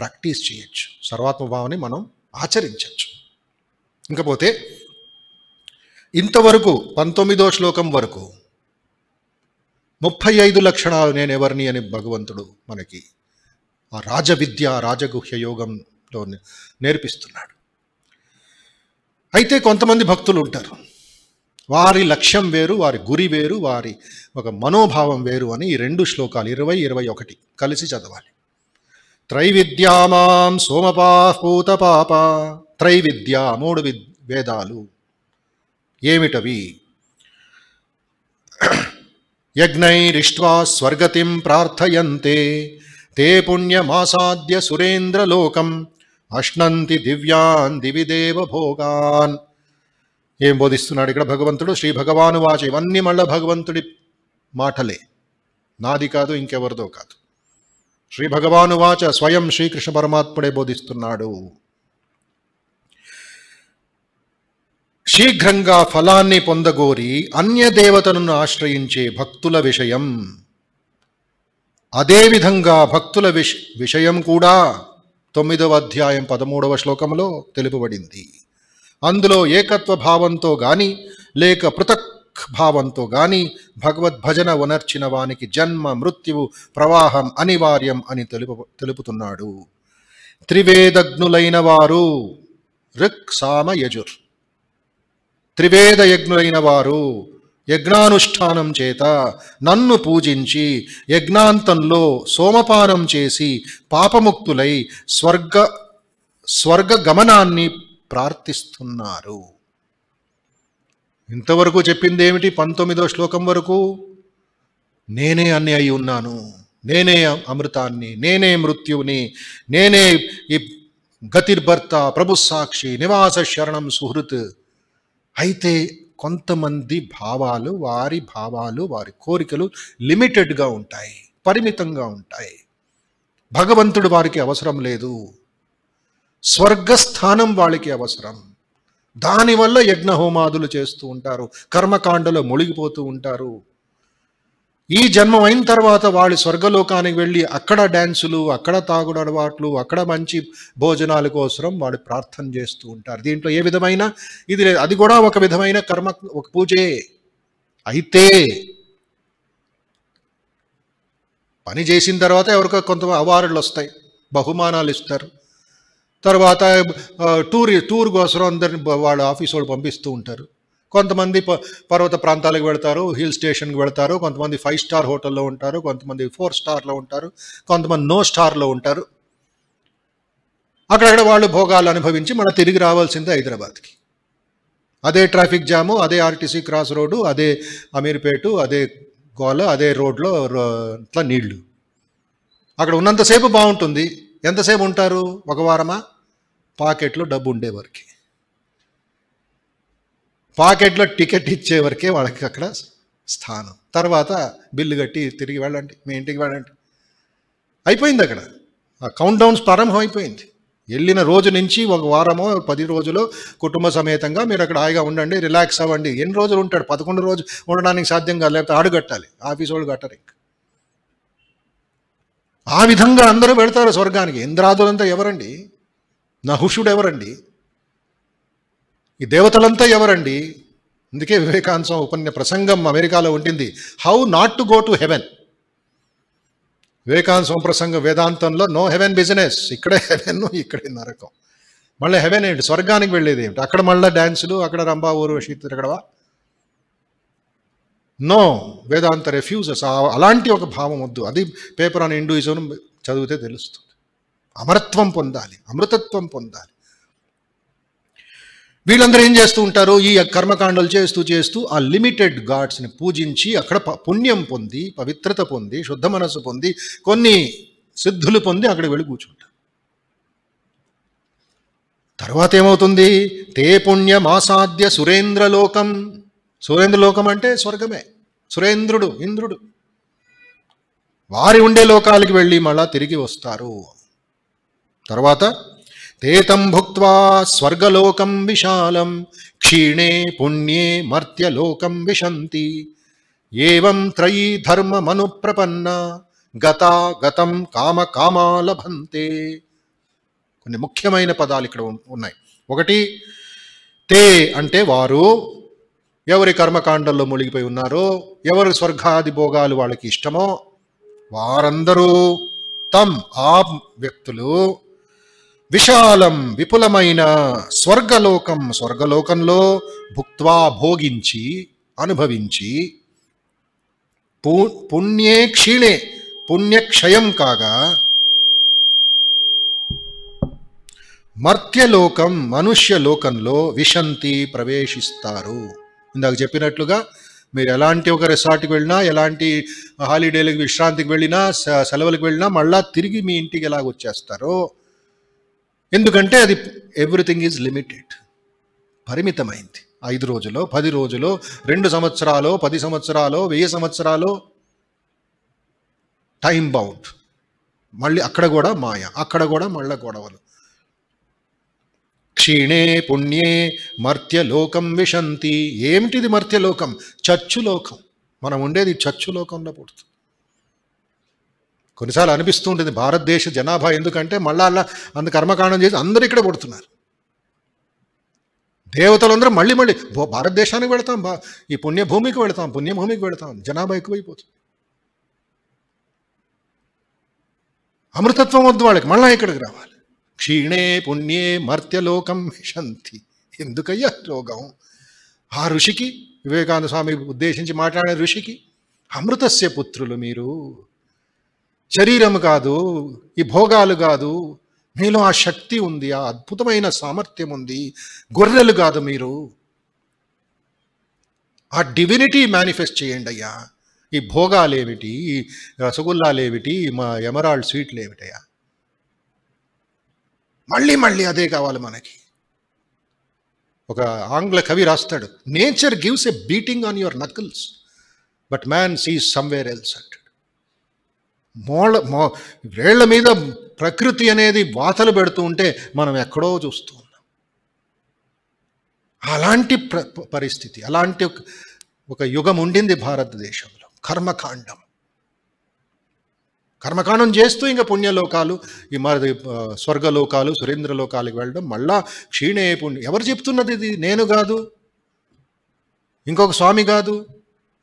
ప్రాక్టీస్ చేయొచ్చు సర్వాత్మ భావాన్ని మనం ఆచరించవచ్చు ఇంకపోతే ఇంతవరకు పంతొమ్మిదో శ్లోకం వరకు ముప్పై ఐదు లక్షణాలు నేను ఎవరిని అని భగవంతుడు మనకి ఆ రాజవిద్య రాజగుహ్య యోగంలో నేర్పిస్తున్నాడు అయితే కొంతమంది భక్తులు ఉంటారు వారి లక్ష్యం వేరు వారి గురి వేరు వారి ఒక మనోభావం వేరు అని ఈ రెండు శ్లోకాలు ఇరవై ఇరవై ఒకటి కలిసి చదవాలి త్రైవిద్యామాం సోమపాహూత పాప త్రైవిద్య మూడు వేదాలు ఏమిటవి యజ్ఞైరిష్ట్వా స్వర్గతిం ప్రార్థయంతే తే పుణ్యమాసాద్య సురేంద్రలోకం అశ్నంతి దివ్యాన్ దివిదేవ భోగాన్ ఏం బోధిస్తున్నాడు ఇక్కడ భగవంతుడు శ్రీ భగవాను వాచ ఇవన్నీ మళ్ళా భగవంతుడి మాటలే నాది కాదు ఇంకెవరిదో కాదు శ్రీ భగవాను వాచ స్వయం శ్రీకృష్ణ పరమాత్ముడే బోధిస్తున్నాడు శీఘ్రంగా ఫలాన్ని పొందగోరి అన్యదేవతను ఆశ్రయించే భక్తుల విషయం అదేవిధంగా భక్తుల విష విషయం కూడా తొమ్మిదవ అధ్యాయం పదమూడవ శ్లోకంలో తెలుపబడింది అందులో ఏకత్వ భావంతో గాని లేక పృథక్ భావంతో గాని భగవద్భజన వనర్చిన వానికి జన్మ మృత్యువు ప్రవాహం అనివార్యం అని తెలుపు తెలుపుతున్నాడు త్రివేదగ్నులైన వారు ఋక్ సామ యజుర్ త్రివేద యజ్ఞులైన వారు యజ్ఞానుష్ఠానం చేత నన్ను పూజించి యజ్ఞాంతంలో సోమపానం చేసి పాపముక్తులై స్వర్గ స్వర్గ గమనాన్ని ప్రార్థిస్తున్నారు ఇంతవరకు చెప్పింది ఏమిటి పంతొమ్మిదో శ్లోకం వరకు నేనే అన్ని అయి ఉన్నాను నేనే అమృతాన్ని నేనే మృత్యువుని నేనే ఈ గతిర్భర్త ప్రభుసాక్షి నివాస శరణం సుహృత్ అయితే కొంతమంది భావాలు వారి భావాలు వారి కోరికలు లిమిటెడ్గా ఉంటాయి పరిమితంగా ఉంటాయి భగవంతుడు వారికి అవసరం లేదు స్వర్గస్థానం వాళ్ళకి అవసరం దానివల్ల యజ్ఞహోమాదులు చేస్తూ ఉంటారు కర్మకాండలో మునిగిపోతూ ఉంటారు ఈ జన్మం అయిన తర్వాత వాళ్ళు స్వర్గలోకానికి వెళ్ళి అక్కడ డ్యాన్సులు అక్కడ తాగుడు అలవాట్లు అక్కడ మంచి భోజనాల కోసం వాళ్ళు ప్రార్థన చేస్తూ ఉంటారు దీంట్లో ఏ విధమైన ఇది లేదు అది కూడా ఒక విధమైన కర్మ ఒక పూజే అయితే పని చేసిన తర్వాత ఎవరికో కొంత అవార్డులు వస్తాయి బహుమానాలు ఇస్తారు తర్వాత టూర్ టూర్ కోసం అందరిని వాళ్ళ ఆఫీస్ వాళ్ళు పంపిస్తూ ఉంటారు కొంతమంది పర్వత ప్రాంతాలకు వెళ్తారు హిల్ స్టేషన్కి వెళ్తారు కొంతమంది ఫైవ్ స్టార్ హోటల్లో ఉంటారు కొంతమంది ఫోర్ స్టార్లో ఉంటారు కొంతమంది నో స్టార్లో ఉంటారు అక్కడక్కడ వాళ్ళు భోగాలు అనుభవించి మన తిరిగి రావాల్సిందే హైదరాబాద్కి అదే ట్రాఫిక్ జాము అదే ఆర్టీసీ క్రాస్ రోడ్డు అదే అమీర్పేటు అదే గోల అదే రోడ్లో ఇట్లా నీళ్లు అక్కడ ఉన్నంతసేపు బాగుంటుంది ఎంతసేపు ఉంటారు ఒక వారమా పాకెట్లో డబ్బు ఉండేవారికి పాకెట్లో టికెట్ ఇచ్చే వరకే వాళ్ళకి అక్కడ స్థానం తర్వాత బిల్లు కట్టి తిరిగి వెళ్ళండి మీ ఇంటికి వెళ్ళండి అయిపోయింది అక్కడ ఆ కౌంట్ డౌన్స్ ప్రారంభం అయిపోయింది వెళ్ళిన రోజు నుంచి ఒక వారమో పది రోజులు కుటుంబ సమేతంగా మీరు అక్కడ హాయిగా ఉండండి రిలాక్స్ అవ్వండి ఎన్ని రోజులు ఉంటాడు పదకొండు రోజు ఉండడానికి సాధ్యం కాదు లేకపోతే ఆడు కట్టాలి ఆఫీస్ వాళ్ళు కట్టరు ఆ విధంగా అందరూ పెడతారు స్వర్గానికి ఇంద్రాదులంతా ఎవరండి నహుషుడు ఎవరండి ఈ దేవతలంతా ఎవరండి అందుకే వివేకాంశం ఉపన్య ప్రసంగం అమెరికాలో ఉంటుంది how not to go to heaven వివేకాంశం ప్రసంగం వేదాంతంలో నో హెవెన్ బిజినెస్ ఇక్కడే హెవెన్ ఇక్కడే నరకం మళ్ళీ హెవెన్ ఏంటి స్వర్గానికి వెళ్ళేది ఏమిటి అక్కడ మళ్ళీ డ్యాన్సులు అక్కడ రంభా ఊర్వశి తిరగడవా నో వేదాంత రెఫ్యూజెస్ అలాంటి ఒక భావం వద్దు అది పేపర్ ఆన్ హిందూయిజం చదివితే తెలుస్తుంది అమరత్వం పొందాలి అమృతత్వం పొందాలి వీళ్ళందరూ ఏం చేస్తూ ఉంటారు ఈ కర్మకాండలు చేస్తూ చేస్తూ ఆ లిమిటెడ్ గాడ్స్ని పూజించి అక్కడ పుణ్యం పొంది పవిత్రత పొంది శుద్ధ మనస్సు పొంది కొన్ని సిద్ధులు పొంది అక్కడ వెళ్ళి కూర్చుంటారు తర్వాత ఏమవుతుంది తే పుణ్యమాసాద్య సురేంద్రలోకం సురేంద్రలోకం అంటే స్వర్గమే సురేంద్రుడు ఇంద్రుడు వారి ఉండే లోకాలకి వెళ్ళి మళ్ళా తిరిగి వస్తారు తర్వాత తేతం భుక్వా స్వర్గలోకం విశాలం క్షీణే పుణ్యే మర్త్యలోకం విశంతి ఏం త్రయీ ప్రపన్న గతా గతం కామ కామాలభంతే కొన్ని ముఖ్యమైన పదాలు ఇక్కడ ఉన్నాయి ఒకటి తే అంటే వారు ఎవరి కర్మకాండంలో మునిగిపోయి ఉన్నారో ఎవరి స్వర్గాది భోగాలు వాళ్ళకి ఇష్టమో వారందరూ తమ్ ఆ వ్యక్తులు విశాలం విపులమైన స్వర్గలోకం స్వర్గలోకంలో భుక్వా భోగించి అనుభవించి పుణ్యే క్షీణే పుణ్యక్షయం కాగా మర్త్యలోకం మనుష్యలోకంలో విశంతి ప్రవేశిస్తారు ఇందాక చెప్పినట్లుగా మీరు ఎలాంటి ఒక రిసార్ట్కి వెళ్ళినా ఎలాంటి హాలిడేలకు విశ్రాంతికి వెళ్ళినా సెలవులకు వెళ్ళినా మళ్ళా తిరిగి మీ ఇంటికి ఎలాగొచ్చేస్తారో వచ్చేస్తారో ఎందుకంటే అది ఎవ్రీథింగ్ ఈజ్ లిమిటెడ్ పరిమితమైంది ఐదు రోజులో పది రోజులో రెండు సంవత్సరాలు పది సంవత్సరాలు వెయ్యి సంవత్సరాలు టైం బౌండ్ మళ్ళీ అక్కడ కూడా మాయ అక్కడ కూడా మళ్ళీ గొడవలు క్షీణే పుణ్యే మర్త్యలోకం విశంతి ఏమిటిది మర్త్యలోకం చచ్చులోకం మనం ఉండేది చచ్చులోకంలో పుడుతుంది కొన్నిసార్లు అనిపిస్తూ ఉంటుంది భారతదేశ జనాభా ఎందుకంటే మళ్ళా అలా అంత కర్మకాండం చేసి అందరూ ఇక్కడ పుడుతున్నారు దేవతలందరూ మళ్ళీ మళ్ళీ భారతదేశానికి వెళతాం బా ఈ పుణ్యభూమికి వెళతాం పుణ్యభూమికి వెళతాం జనాభా ఎక్కువైపోతుంది అమృతత్వం వద్దు వాళ్ళకి మళ్ళా ఇక్కడికి రావాలి క్షీణే పుణ్యే మర్త్యలోకం శాంతి ఎందుకయ్యా లోకం ఆ ఋషికి వివేకానంద స్వామి ఉద్దేశించి మాట్లాడే ఋషికి అమృతస్య పుత్రులు మీరు శరీరం కాదు ఈ భోగాలు కాదు మీలో ఆ శక్తి ఉంది ఆ అద్భుతమైన సామర్థ్యం ఉంది గొర్రెలు కాదు మీరు ఆ డివినిటీ మేనిఫెస్ట్ చేయండి అయ్యా ఈ ఏమిటి ఈ ఏమిటి మా ఎమరాల్డ్ స్వీట్లు ఏమిటయ్యా మళ్ళీ మళ్ళీ అదే కావాలి మనకి ఒక ఆంగ్ల కవి రాస్తాడు nature gives a beating on your knuckles but man sees somewhere else అంటాడు మోళ్ళ మో వేళ్ల మీద ప్రకృతి అనేది వాతలు పెడుతూ ఉంటే మనం ఎక్కడో చూస్తూ ఉన్నాం అలాంటి ప్ర పరిస్థితి అలాంటి ఒక యుగం ఉండింది భారతదేశంలో కర్మకాండం కర్మకాండం చేస్తూ ఇంకా పుణ్యలోకాలు ఈ మరి స్వర్గలోకాలు సురేంద్రలోకాలకు వెళ్ళడం మళ్ళా క్షీణే పుణ్యం ఎవరు చెప్తున్నది ఇది నేను కాదు ఇంకొక స్వామి కాదు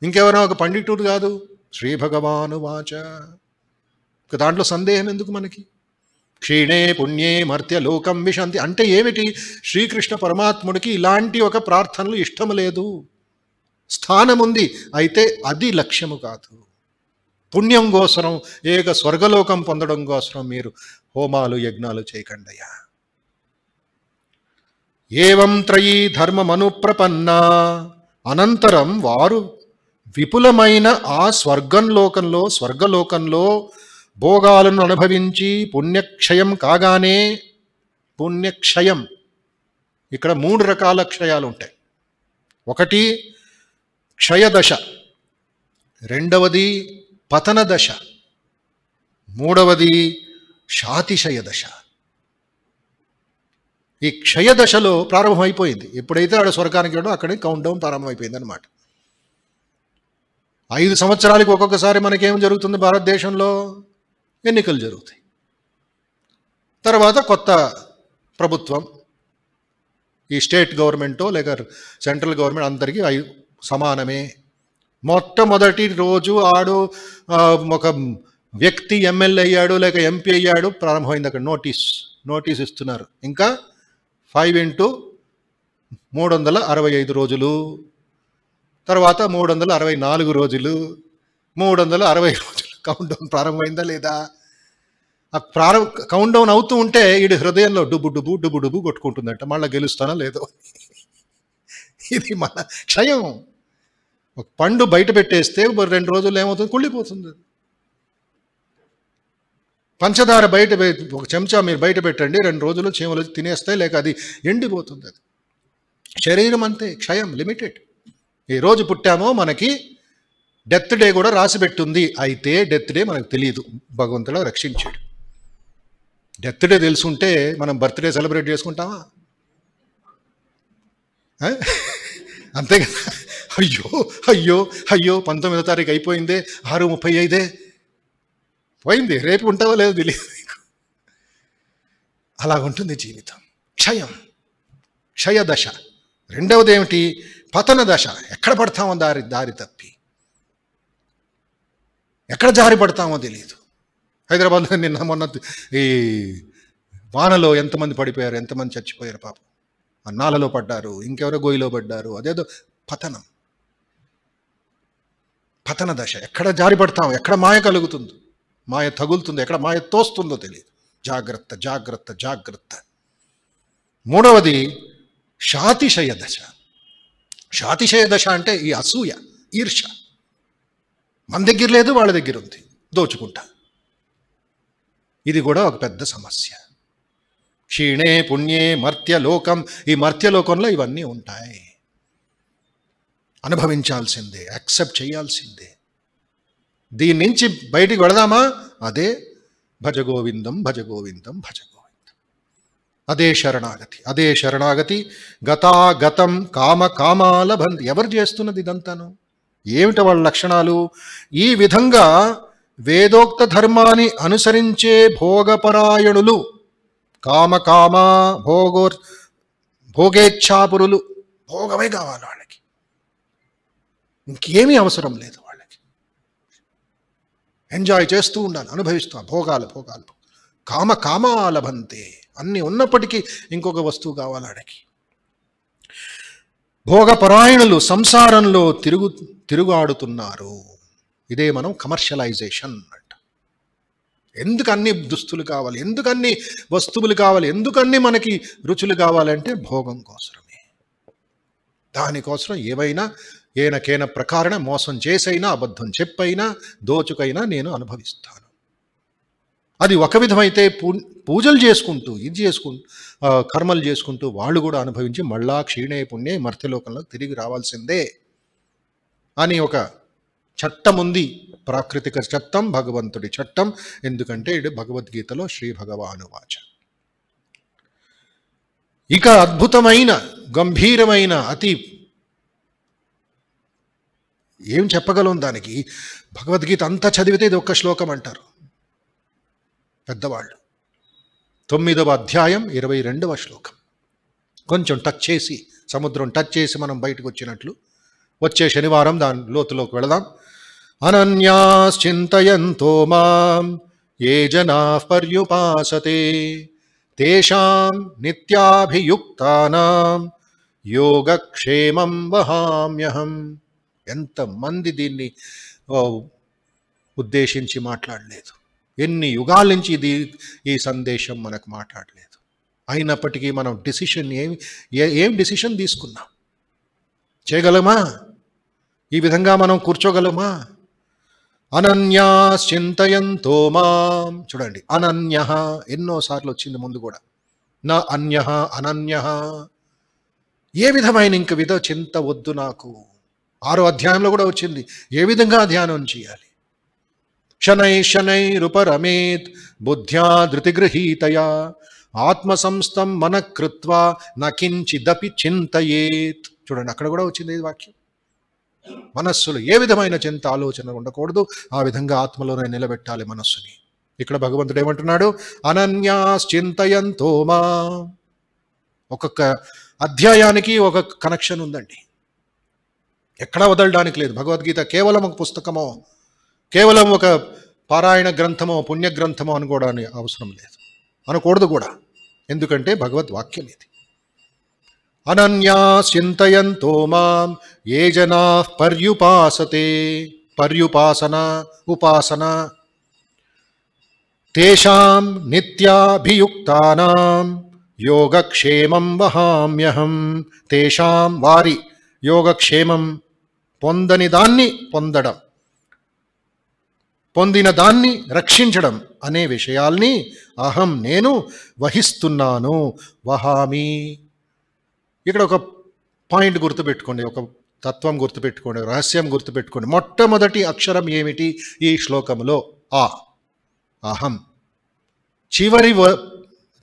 ఇంకెవరో ఒక పండితుడు కాదు శ్రీ భగవాను వాచ దాంట్లో సందేహం ఎందుకు మనకి క్షీణే పుణ్యే మర్త్య లోకం విశాంతి అంటే ఏమిటి శ్రీకృష్ణ పరమాత్ముడికి ఇలాంటి ఒక ప్రార్థనలు ఇష్టం లేదు స్థానముంది అయితే అది లక్ష్యము కాదు పుణ్యం కోసరం ఏక స్వర్గలోకం పొందడం కోసరం మీరు హోమాలు యజ్ఞాలు చేయకండయ్యా ఏవం త్రయీ ధర్మమనుప్రపన్నా అనంతరం వారు విపులమైన ఆ స్వర్గంలోకంలో స్వర్గలోకంలో భోగాలను అనుభవించి పుణ్యక్షయం కాగానే పుణ్యక్షయం ఇక్కడ మూడు రకాల క్షయాలు ఉంటాయి ఒకటి క్షయదశ రెండవది పతన దశ మూడవది శాతిశయ దశ ఈ క్షయదశలో ప్రారంభమైపోయింది ఎప్పుడైతే ఆడ స్వర్గానికి వెళ్ళడం అక్కడే కౌంట్ డౌన్ ప్రారంభమైపోయింది అనమాట ఐదు సంవత్సరాలకి ఒక్కొక్కసారి మనకేం జరుగుతుంది భారతదేశంలో ఎన్నికలు జరుగుతాయి తర్వాత కొత్త ప్రభుత్వం ఈ స్టేట్ గవర్నమెంటో లేక సెంట్రల్ గవర్నమెంట్ అందరికీ అవి సమానమే మొట్టమొదటి రోజు ఆడు ఒక వ్యక్తి ఎమ్మెల్యే అయ్యాడు లేక ఎంపీ అయ్యాడు ప్రారంభమైంది అక్కడ నోటీస్ నోటీస్ ఇస్తున్నారు ఇంకా ఫైవ్ ఇంటూ మూడు వందల అరవై ఐదు రోజులు తర్వాత మూడు వందల అరవై నాలుగు రోజులు మూడు వందల అరవై రోజులు కౌంట్ డౌన్ ప్రారంభమైందా లేదా ఆ ప్రారం కౌంట్ డౌన్ అవుతూ ఉంటే వీడు హృదయంలో డుబ్బు డుబ్బు డుబ్బు డుబ్బు కొట్టుకుంటుందంట మళ్ళీ గెలుస్తానా లేదో ఇది మన క్షయం ఒక పండు బయట పెట్టేస్తే రెండు రోజులు ఏమవుతుంది కుళ్ళిపోతుంది పంచదార బయట ఒక చెంచా మీరు బయట పెట్టండి రెండు రోజులు చీమలు తినేస్తే లేక అది ఎండిపోతుంది అది శరీరం అంతే క్షయం లిమిటెడ్ ఈరోజు పుట్టామో మనకి డెత్ డే కూడా రాసిపెట్టుంది అయితే డెత్ డే మనకు తెలియదు భగవంతుడు రక్షించాడు డెత్ డే తెలుసుంటే మనం బర్త్డే సెలబ్రేట్ చేసుకుంటామా అంతే కదా అయ్యో అయ్యో అయ్యో పంతొమ్మిదో తారీఖు అయిపోయిందే ఆరు ముప్పై ఐదే పోయింది రేపు ఉంటావో లేదో తెలియదు ఉంటుంది జీవితం క్షయం క్షయ దశ రెండవది ఏమిటి పతన దశ ఎక్కడ పడతామో దారి దారి తప్పి ఎక్కడ జారి పడతామో తెలియదు హైదరాబాద్లో నిన్న మొన్న ఈ వానలో ఎంతమంది పడిపోయారు ఎంతమంది చచ్చిపోయారు పాపం అన్నాలలో నాలలో పడ్డారు ఇంకెవరో గోయిలో పడ్డారు అదేదో పతనం పతన దశ ఎక్కడ జారి పడతాం ఎక్కడ మాయ కలుగుతుంది మాయ తగులుతుందో ఎక్కడ మాయ తోస్తుందో తెలియదు జాగ్రత్త జాగ్రత్త జాగ్రత్త మూడవది షాతిశయ దశ షాతిశయ దశ అంటే ఈ అసూయ ఈర్ష మన దగ్గర లేదు వాళ్ళ దగ్గర ఉంది దోచుకుంటా ఇది కూడా ఒక పెద్ద సమస్య క్షీణే పుణ్యే మర్త్యలోకం ఈ మర్త్యలోకంలో ఇవన్నీ ఉంటాయి అనుభవించాల్సిందే యాక్సెప్ట్ చేయాల్సిందే దీని నుంచి బయటికి వెళదామా అదే భజగోవిందం భజగోవిందం భజగోవిందం అదే శరణాగతి అదే శరణాగతి గతాగతం కామ కామాల బంధి ఎవరు చేస్తున్నది ఇదంతాను ఏమిటి వాళ్ళ లక్షణాలు ఈ విధంగా వేదోక్త ధర్మాన్ని అనుసరించే భోగపరాయణులు కామ కామ భోగో భోగేచ్ఛాపురులు భోగమే కావాలి వాళ్ళకి ఇంకేమీ అవసరం లేదు వాళ్ళకి ఎంజాయ్ చేస్తూ ఉండాలి అనుభవిస్తూ భోగాలు భోగాలు కామ కామాలభంతే అన్నీ ఉన్నప్పటికీ ఇంకొక వస్తువు కావాలి ఆడకి భోగపరాయణులు సంసారంలో తిరుగు తిరుగాడుతున్నారు ఇదే మనం కమర్షియలైజేషన్ అంట ఎందుకు అన్ని దుస్తులు కావాలి ఎందుకు అన్ని వస్తువులు కావాలి ఎందుకు అన్ని మనకి రుచులు కావాలంటే భోగం కోసమే దానికోసం ఏవైనా ఏనకేన ప్రకారణ మోసం చేసైనా అబద్ధం చెప్పైనా దోచుకైనా నేను అనుభవిస్తాను అది ఒక విధమైతే పూ పూజలు చేసుకుంటూ ఇది చేసుకుంటూ కర్మలు చేసుకుంటూ వాళ్ళు కూడా అనుభవించి మళ్ళా క్షీణే పుణ్యే మర్త్యలోకంలో తిరిగి రావాల్సిందే అని ఒక చట్టం ఉంది ప్రాకృతిక చట్టం భగవంతుడి చట్టం ఎందుకంటే ఇది భగవద్గీతలో శ్రీ భగవానువాచ ఇక అద్భుతమైన గంభీరమైన అతి ఏం చెప్పగలం దానికి భగవద్గీత అంతా చదివితే ఇది ఒక్క శ్లోకం అంటారు పెద్దవాళ్ళు తొమ్మిదవ అధ్యాయం ఇరవై రెండవ శ్లోకం కొంచెం టచ్ చేసి సముద్రం టచ్ చేసి మనం బయటకు వచ్చినట్లు వచ్చే శనివారం దాని లోతులోకి వెళదాం అనన్యాశ్చింతయంతో మాం ఏ జనా పర్యుపాసతే తేషాం నిత్యాభియుక్తానాం యోగక్షేమం వహామ్యహం ఎంతమంది దీన్ని ఉద్దేశించి మాట్లాడలేదు ఎన్ని యుగాల నుంచి ఇది ఈ సందేశం మనకు మాట్లాడలేదు అయినప్పటికీ మనం డిసిషన్ ఏమి ఏం డిసిషన్ తీసుకున్నాం చేయగలమా ఈ విధంగా మనం కూర్చోగలమా అనన్యా చింతయంతో మాం చూడండి అనన్య ఎన్నోసార్లు వచ్చింది ముందు కూడా నా అన్య అనన్య ఏ విధమైన ఇంక విధ చింత వద్దు నాకు ఆరో అధ్యాయంలో కూడా వచ్చింది ఏ విధంగా ధ్యానం చేయాలి శనై రుపరమేత్ బుద్ధ్యా ధృతిగృహీతయా ఆత్మసంస్థం మనకృత్వా నకించిదపి చింతయేత్ చూడండి అక్కడ కూడా వచ్చింది ఇది వాక్యం మనస్సులో ఏ విధమైన చింత ఆలోచన ఉండకూడదు ఆ విధంగా ఆత్మలోనే నిలబెట్టాలి మనస్సుని ఇక్కడ భగవంతుడు ఏమంటున్నాడు అనన్యాశ్చింతయంతో మా ఒక్కొక్క అధ్యాయానికి ఒక కనెక్షన్ ఉందండి ఎక్కడా వదలడానికి లేదు భగవద్గీత కేవలం ఒక పుస్తకమో కేవలం ఒక పారాయణ గ్రంథమో పుణ్య గ్రంథమో అనుకోవడానికి అవసరం లేదు అనకూడదు కూడా ఎందుకంటే భగవద్వాక్యం ఇది అనన్యా చింతయంతో మాం ఏ జనా పర్యుపాసతే పర్యుపాసన ఉపాసన తేషాం నిత్యాభియుక్తానాం యోగక్షేమం వహామ్యహం తేషాం వారి యోగక్షేమం పొందని దాన్ని పొందడం పొందిన దాన్ని రక్షించడం అనే విషయాల్ని అహం నేను వహిస్తున్నాను వహామి ఇక్కడ ఒక పాయింట్ గుర్తుపెట్టుకోండి ఒక తత్వం గుర్తుపెట్టుకోండి రహస్యం గుర్తుపెట్టుకోండి మొట్టమొదటి అక్షరం ఏమిటి ఈ శ్లోకంలో ఆ అహం చివరి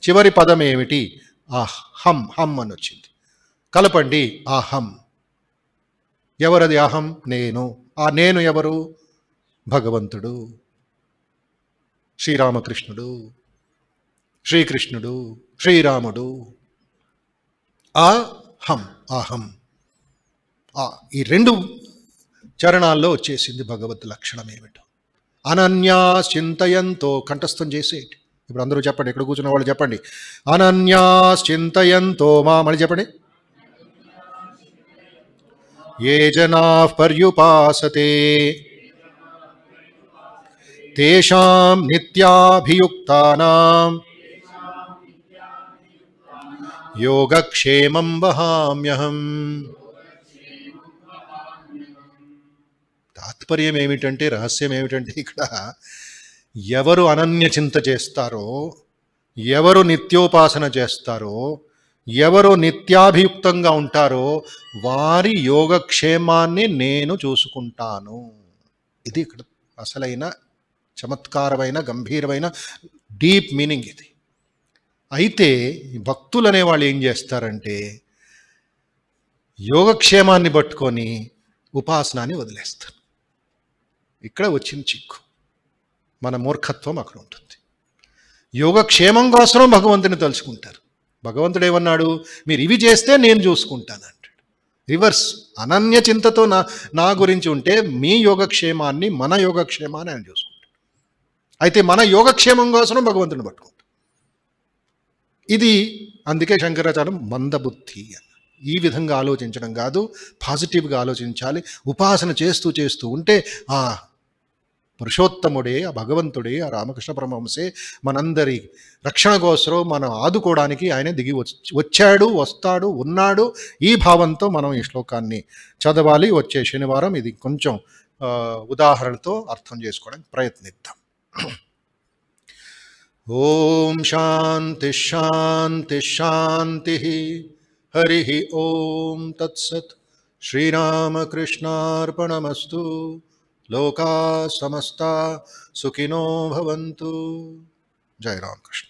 చివరి పదం ఏమిటి ఆ హం హం అని వచ్చింది కలపండి అహం ఎవరది అహం నేను ఆ నేను ఎవరు భగవంతుడు శ్రీరామకృష్ణుడు శ్రీకృష్ణుడు శ్రీరాముడు ఆ హం ఆ ఈ రెండు చరణాల్లో వచ్చేసింది భగవత్ లక్షణం ఏమిటో అనన్యా చింతయంతో కంఠస్థం చేసేటి ఇప్పుడు అందరూ చెప్పండి ఇక్కడ కూర్చున్న వాళ్ళు చెప్పండి అనన్యా చింతయంతో మా మళ్ళీ చెప్పండి ఏ జనా పర్యుపాసతే తేషాం నిత్యాభియుక్తానాం యోగక్షేమం వహామ్యహం తాత్పర్యం ఏమిటంటే రహస్యం ఏమిటంటే ఇక్కడ ఎవరు అనన్య చింత చేస్తారో ఎవరు నిత్యోపాసన చేస్తారో ఎవరు నిత్యాభియుక్తంగా ఉంటారో వారి యోగక్షేమాన్ని నేను చూసుకుంటాను ఇది ఇక్కడ అసలైన చమత్కారమైన గంభీరమైన డీప్ మీనింగ్ ఇది అయితే భక్తులు అనేవాళ్ళు ఏం చేస్తారంటే యోగక్షేమాన్ని పట్టుకొని ఉపాసనాన్ని వదిలేస్తారు ఇక్కడ వచ్చిన చిక్కు మన మూర్ఖత్వం అక్కడ ఉంటుంది యోగక్షేమం కోసం భగవంతుని తలుచుకుంటారు భగవంతుడు ఏమన్నాడు మీరు ఇవి చేస్తే నేను చూసుకుంటాను అంటాడు రివర్స్ అనన్య చింతతో నా నా గురించి ఉంటే మీ యోగక్షేమాన్ని మన యోగక్షేమాన్ని ఆయన చూసుకుంటాడు అయితే మన యోగక్షేమం కోసం భగవంతుని పట్టుకుంటాం ఇది అందుకే శంకరాచార్యం మందబుద్ధి ఈ విధంగా ఆలోచించడం కాదు పాజిటివ్గా ఆలోచించాలి ఉపాసన చేస్తూ చేస్తూ ఉంటే ఆ పురుషోత్తముడే ఆ భగవంతుడే ఆ రామకృష్ణ పరమహంసే మనందరి రక్షణ కోసం మనం ఆదుకోవడానికి ఆయన దిగి వచ్చాడు వస్తాడు ఉన్నాడు ఈ భావంతో మనం ఈ శ్లోకాన్ని చదవాలి వచ్చే శనివారం ఇది కొంచెం ఉదాహరణతో అర్థం చేసుకోవడానికి ప్రయత్నిద్దాం ओम शांति शांति शांति हरि ओम तत्सत श्री राम कृष्णार्पणमस्तु लोका समस्ता सुखिनो भवन्तु जय राम कृष्ण